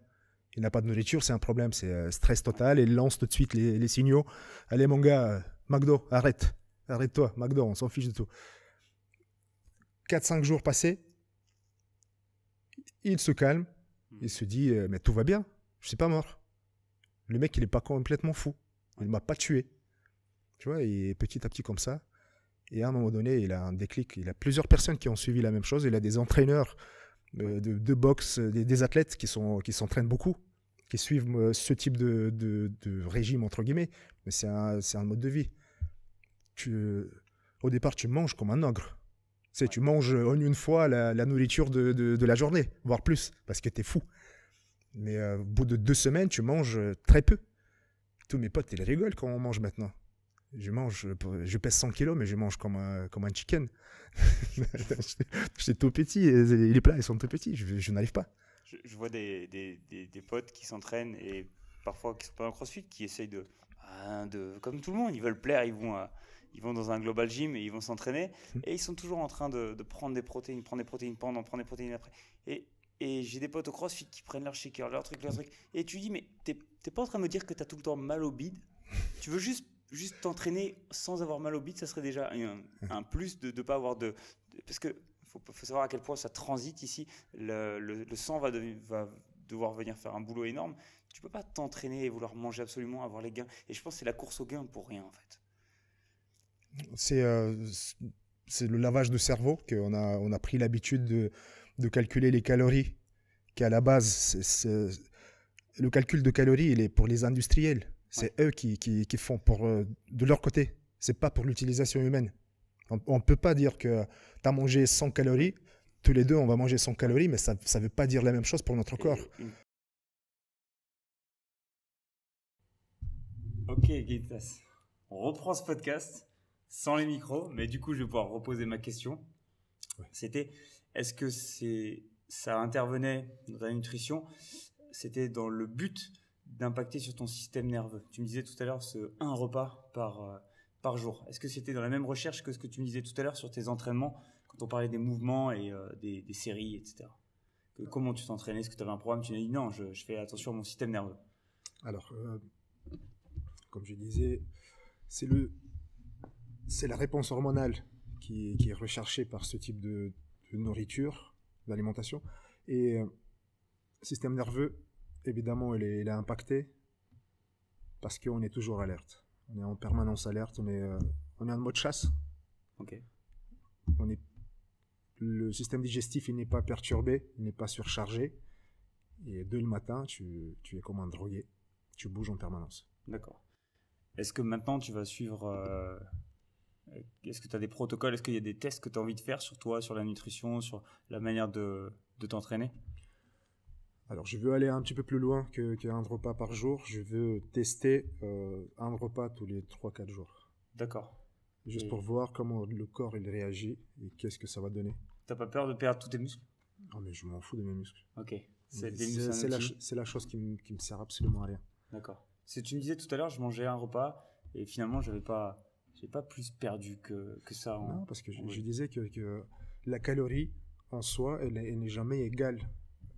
Il n'a pas de nourriture, c'est un problème, c'est euh, stress total. il lance tout de suite les, les signaux. Allez, mon gars, McDo, arrête, arrête-toi, McDo, on s'en fiche de tout. 4-5 jours passés, il se calme, Mm. Il se dit, euh, mais tout va bien, je ne suis pas mort. Le mec, il n'est pas complètement fou. Il ne m'a pas tué. Tu vois, est petit à petit comme ça. Et à un moment donné, il a un déclic. Il a plusieurs personnes qui ont suivi la même chose. Il a des entraîneurs euh, de, boxe, euh, des, athlètes qui sont qui s'entraînent beaucoup, qui suivent ce type de, régime entre guillemets. Mais c'est un, un mode de vie. Tu, au départ, tu manges comme un ogre tu manges en une fois la, nourriture de, la journée, voire plus, parce que t'es fou. Mais euh, au bout de deux semaines, tu manges euh, très peu. Tous mes potes, ils rigolent quand on mange maintenant. Je mange, je pèse 100 kilos, mais je mange comme un, comme un chicken. J'étais tout petit, et les plats, ils sont tout petits, je, n'arrive pas. Je, vois des, potes qui s'entraînent et parfois qui sont pas en crossfit, qui essayent de, ah, de, Comme tout le monde, ils veulent plaire, ils vont ils vont dans un global gym et ils vont s'entraîner. Mm. Et ils sont toujours en train de, prendre des protéines, prendre des protéines pendant, prendre des protéines après. Et, et j'ai des potes au crossfit qui prennent leur shaker, leur truc, leur truc. Et tu dis, mais t'es pas en train de me dire que t'as tout le temps mal au bide. Tu veux juste juste t'entraîner sans avoir mal au bide, ça serait déjà un, mm. plus de ne pas avoir de, parce que faut, savoir à quel point ça transite ici. Le, le, sang va, de, va, devoir venir faire un boulot énorme. Tu peux pas t'entraîner et vouloir manger absolument, avoir les gains. Et je pense que c'est la course aux gains pour rien en fait. Euh, c'est le lavage de cerveau qu'on a, a pris l'habitude de, calculer les calories, qui à la base, le calcul de calories, il est pour les industriels. C'est eux qui, font pour, euh, de leur côté. C'est pas pour l'utilisation humaine. On ne peut pas dire que tu as mangé 100 calories, tous les deux on va manger 100 calories, mais ça ne veut pas dire la même chose pour notre corps. Ok, Guitas, on reprend ce podcast sans les micros, mais du coup, je vais pouvoir reposer ma question. C'était, est-ce que c'est, ça intervenait dans la nutrition C'était dans le but d'impacter sur ton système nerveux. Tu me disais tout à l'heure ce un repas par, euh, par jour. Est-ce que c'était dans la même recherche que ce que tu me disais tout à l'heure sur tes entraînements, quand on parlait des mouvements et euh, des, séries, etc. comment tu t'entraînais Est-ce que tu avais un programme Tu m'as dit non, je, fais attention à mon système nerveux. Alors, euh, comme je disais, c'est le, c'est la réponse hormonale qui, est recherchée par ce type de, nourriture, d'alimentation. Et euh, le système nerveux, évidemment, il est, impacté parce qu'on est toujours alerte. On est en permanence alerte, on est, euh, on est en mode chasse. OK. On est, le système digestif, il n'est pas perturbé, il n'est pas surchargé. Et dès le matin, tu, es comme un drogué. Tu bouges en permanence. D'accord. Est-ce que maintenant tu vas suivre euh, est-ce que tu as des protocoles Est-ce qu'il y a des tests que tu as envie de faire sur toi, sur la nutrition, sur la manière de, t'entraîner Alors, je veux aller un petit peu plus loin qu'un un repas par jour. Je veux tester euh, un repas tous les 3-4 jours. D'accord. Juste pour voir comment le corps il réagit et qu'est-ce que ça va donner. T'as pas peur de perdre tous tes muscles Non, mais je m'en fous de mes muscles. Ok. C'est la, chose qui me, me sert absolument à rien. D'accord. Si tu me disais tout à l'heure, je mangeais un repas et finalement, n'avais pas j'ai pas plus perdu que, que ça. Hein. non, parce que je, disais que, la calorie en soi, elle, n'est jamais égale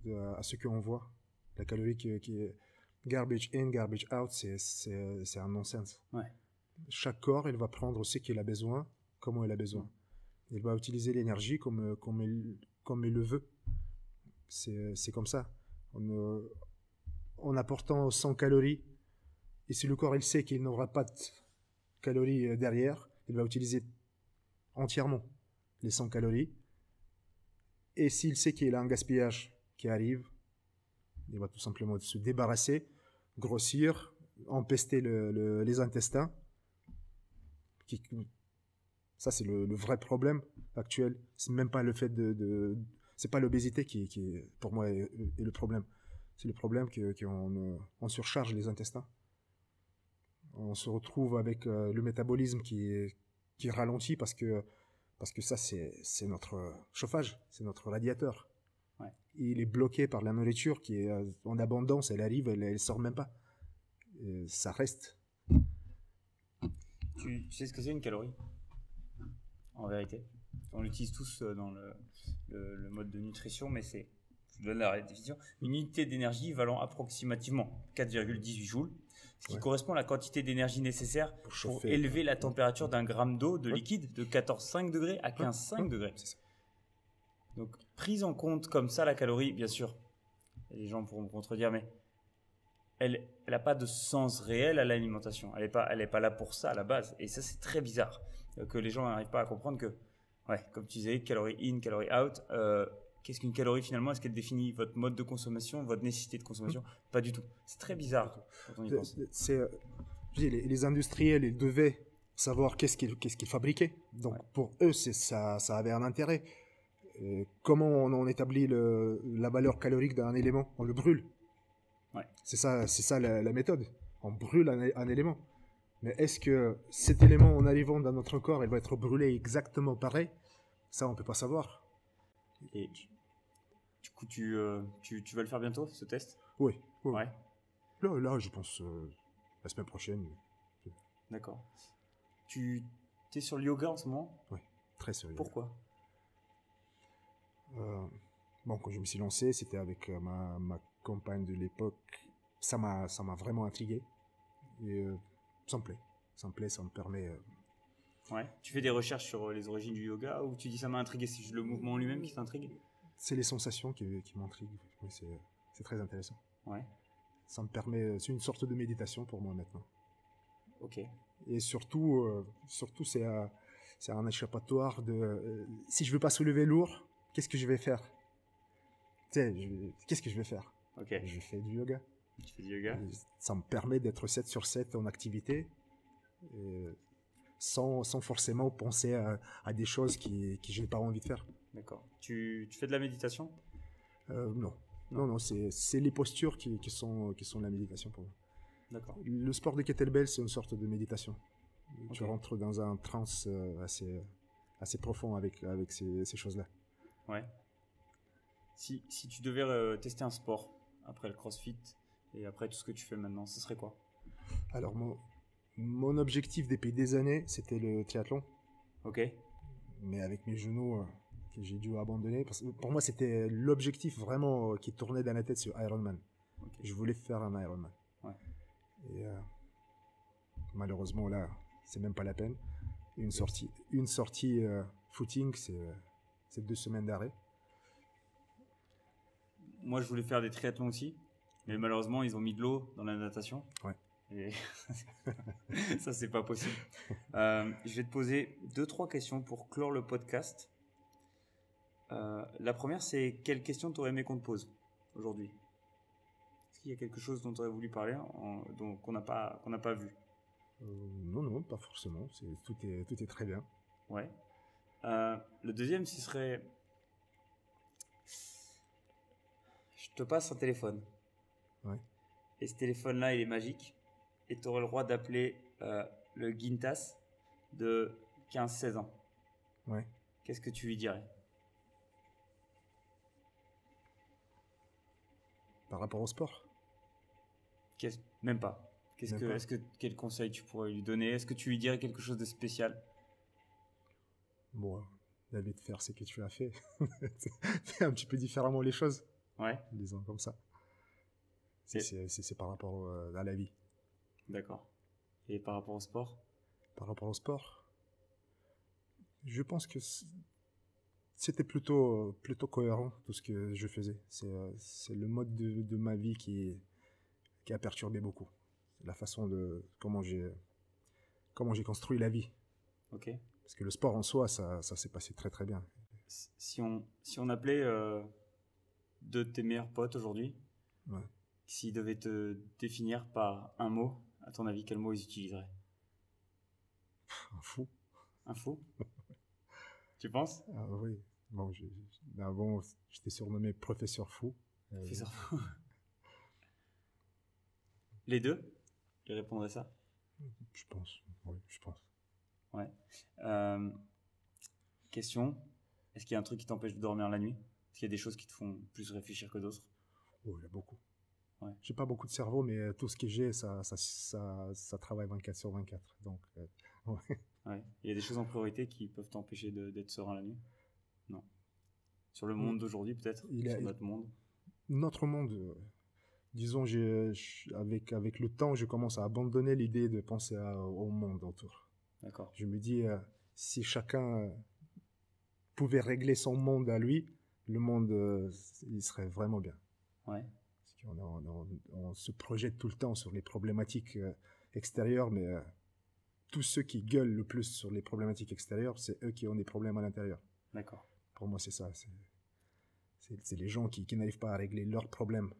euh, à ce qu'on voit. La calorie qui, est garbage in, garbage out, c'est un non-sens. Chaque corps, il va prendre ce qu'il a besoin, comment il a besoin. Il va utiliser l'énergie comme, comme, il, comme il le veut. C'est comme ça. En, euh, apportant 100 calories, et si le corps il sait qu'il n'aura pas de calories euh, derrière, il va utiliser entièrement les 100 calories. Et s'il sait qu'il a un gaspillage qui arrive, il va tout simplement se débarrasser, grossir, empester les intestins. ça, c'est le, vrai problème actuel. C'est même pas le fait de, c'est pas l'obésité qui, qui, pour moi, est, le problème. C'est le problème qu'on euh, on surcharge les intestins on se retrouve avec euh, le métabolisme qui ralentit parce que parce que ça c'est notre chauffage, c'est notre radiateur. il est bloqué par la nourriture qui est euh, en abondance, elle arrive, elle, ne sort même pas. Euh, ça reste. Tu, sais ce que c'est une calorie En vérité, on l'utilise tous dans le, mode de nutrition, mais c'est je la définition, une unité d'énergie valant approximativement 4,18 joules ce qui correspond à la quantité d'énergie nécessaire pour, élever la euh, température d'un gramme d'eau de liquide de 14,5 degrés à 15,5 degrés. Donc, prise en compte comme ça la calorie, bien sûr, les gens pourront me contredire, mais elle n'a pas de sens réel à l'alimentation. Elle n'est pas, elle pas là pour ça à la base. Et ça, c'est très bizarre euh, que les gens n'arrivent pas à comprendre que, ouais, comme tu disais, calorie in, calorie out, euh, qu'est-ce qu'une calorie finalement Est-ce qu'elle définit votre mode de consommation, votre nécessité de consommation mmh. Pas du tout. C'est très bizarre C'est, euh, les, industriels, ils devaient savoir qu'est-ce qu'ils, fabriquaient. Donc pour eux, c'est, ça, avait un intérêt. Euh, comment on, établit le, la valeur calorique d'un élément On le brûle. C'est ça, c'est ça la, méthode. On brûle un, élément. Mais est-ce que cet élément, en arrivant dans notre corps, il va être brûlé exactement pareil Ça, on peut pas savoir. Et euh, tu, tu, vas le faire bientôt, ce test Oui. Ouais. Là, là, je pense euh, la semaine prochaine. D'accord. Tu es sur le yoga en ce moment Oui, très sérieux. Pourquoi euh, Bon, quand je me suis lancé, c'était avec ma, ma compagne de l'époque. Ça m'a, ça m'a vraiment intrigué. Et ça me plaît. Ça me plaît, ça me permet. Ouais. Tu fais des recherches sur les origines du yoga ou tu dis ça m'a intrigué C'est le mouvement lui-même qui t'intrigue c'est les sensations qui, qui m'intriguent. C'est très intéressant. Ouais. Ça me permet, euh, c'est une sorte de méditation pour moi maintenant. Ok. Et surtout, euh, surtout c'est un échappatoire de euh, si je veux pas soulever lourd, qu'est-ce que je vais faire qu'est-ce que je vais faire Ok. Je fais du yoga. fais du yoga Ça me permet d'être 7 sur 7 en activité. sans, sans, forcément penser à, des choses qui, qui je n'ai pas envie de faire. D'accord. Tu, fais de la méditation euh, Non. Non, non, c'est les postures qui, sont, qui sont la méditation pour moi. D'accord. Le sport de kettlebell, c'est une sorte de méditation. Tu rentres dans un trance euh, assez, assez profond avec, avec ces, choses-là. Ouais. Si, tu devais euh, tester un sport après le crossfit et après tout ce que tu fais maintenant, ce serait quoi Alors, mon, mon objectif depuis des années, c'était le triathlon. Ok. Mais avec mes genoux, que j'ai dû abandonner. Parce que pour moi, c'était l'objectif vraiment euh, qui tournait dans la tête sur Ironman. Je voulais faire un Ironman. Et euh, malheureusement, là, c'est même pas la peine. Une sortie, une sortie euh, footing, c'est deux semaines d'arrêt. Moi, je voulais faire des triathlons aussi, mais malheureusement, ils ont mis de l'eau dans la natation. ça, c'est pas possible. je vais te poser deux, trois questions pour clore le podcast. Euh, la première, c'est quelle question t'aurais aimé qu'on te pose aujourd'hui Est-ce qu'il y a quelque chose dont t'aurais voulu parler, dont, qu'on n'a pas, qu'on n'a pas vu euh, Non, non, pas forcément. C'est, tout, est, tout est très bien. Ouais. Euh, le deuxième, ce serait... Je te passe un téléphone. Ouais. Et ce téléphone-là, il est magique. Et tu aurais le droit d'appeler le Gintas de 15-16 ans. Ouais. Qu'est-ce que tu lui dirais par rapport au sport Qu'est-ce... Même pas. quest ce que, est ce que, quel conseil tu pourrais lui donner Est-ce que tu lui dirais quelque chose de spécial Moi, vie de faire ce que tu as fait. Fais un petit peu différemment les choses. Ouais. Disons comme ça. C'est par rapport euh, à la vie. D'accord. Et par rapport au sport Par rapport au sport, je pense que c'était plutôt euh, plutôt cohérent tout ce que je faisais. Euh, c'est le mode de, de, ma vie qui qui a perturbé beaucoup la façon de comment j'ai comment j'ai construit la vie. Ok. Parce que le sport en soi, ça, ça s'est passé très très bien. Si on si on appelait euh, deux de tes meilleurs potes aujourd'hui, s'ils devaient te définir par un mot, à ton avis, quel mot ils utiliseraient Un fou. Un fou. Tu penses ah Oui, avant, j'étais surnommé Professeur Fou. Euh, Professeur Fou. Les deux Tu répondrais ça Je pense, oui, je pense. Ouais. Euh, question Est-ce qu'il y a un truc qui t'empêche de dormir la nuit Est-ce qu'il y a des choses qui te font plus réfléchir que d'autres Oui, oh, il y a beaucoup. Ouais. J'ai pas beaucoup de cerveau, mais euh, tout ce que j'ai, ça, ça, ça, travaille 24 sur 24. Donc, ouais. Il y a des choses en priorité qui peuvent t'empêcher d'être serein la nuit sur le monde d'aujourd'hui, peut-être notre monde Notre monde. Euh, disons, avec, avec le temps, je commence à abandonner l'idée de penser au monde autour. D'accord. Je me dis, euh, si chacun euh, pouvait régler son monde à lui, le monde, il serait vraiment bien. Ouais. on, se projette tout le temps sur les problématiques extérieures, mais tous ceux qui gueulent le plus sur les problématiques extérieures, c'est eux qui ont des problèmes à l'intérieur. D'accord. Pour moi, c'est ça. C'est les gens qui, n'arrivent pas à régler leurs problèmes.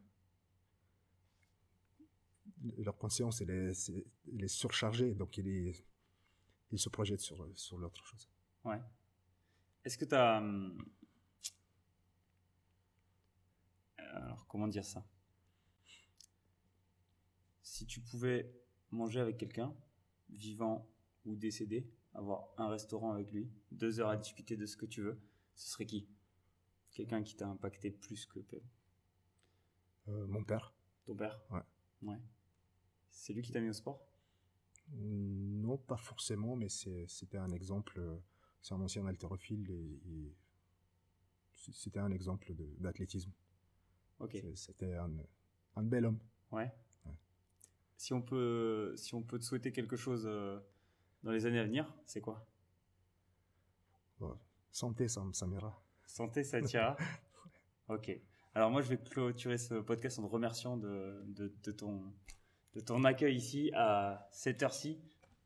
Leur conscience, elle est, elle surchargée, donc il ils se projettent sur, sur l'autre chose. Ouais. Est-ce que tu as. Hum, alors, comment dire ça Si tu pouvais manger avec quelqu'un, vivant ou décédé, avoir un restaurant avec lui, deux heures à discuter de ce que tu veux, ce serait qui Quelqu'un qui t'a impacté plus que e euh, Mon père. Ton père Ouais. Ouais. C'est lui qui t'a mis au sport Non, pas forcément, mais c'était un exemple. Euh, c'est un ancien haltérophile et, c'était un exemple d'athlétisme. Ok. C'était un, bel homme. Ouais. Si, on peut, si on peut te souhaiter quelque chose euh, dans les années à venir, c'est quoi bah, Santé, Samira. Santé, Satya. ok. Alors moi, je vais clôturer ce podcast en te remerciant de, ton, de ton accueil ici à cette heure-ci,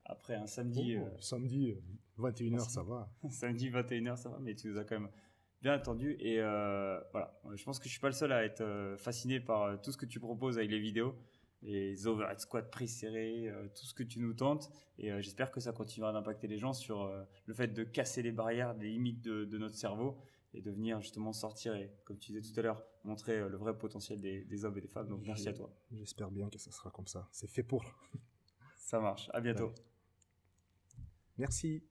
après un samedi... Oh, euh, samedi, 21h, euh, ça va. samedi, 21h, ça va, mais tu nous as quand même bien attendu. Et euh, voilà, je pense que je ne suis pas le seul à être fasciné par tout ce que tu proposes avec les vidéos les overhead squats très serrés, euh, tout ce que tu nous tentes. Et euh, j'espère que ça continuera d'impacter les gens sur euh, le fait de casser les barrières, les limites de, notre cerveau et de venir justement sortir et, comme tu disais tout à l'heure, montrer le vrai potentiel des, hommes et des femmes. Donc merci à toi. J'espère bien que ça sera comme ça. C'est fait pour. ça marche. À bientôt. Merci.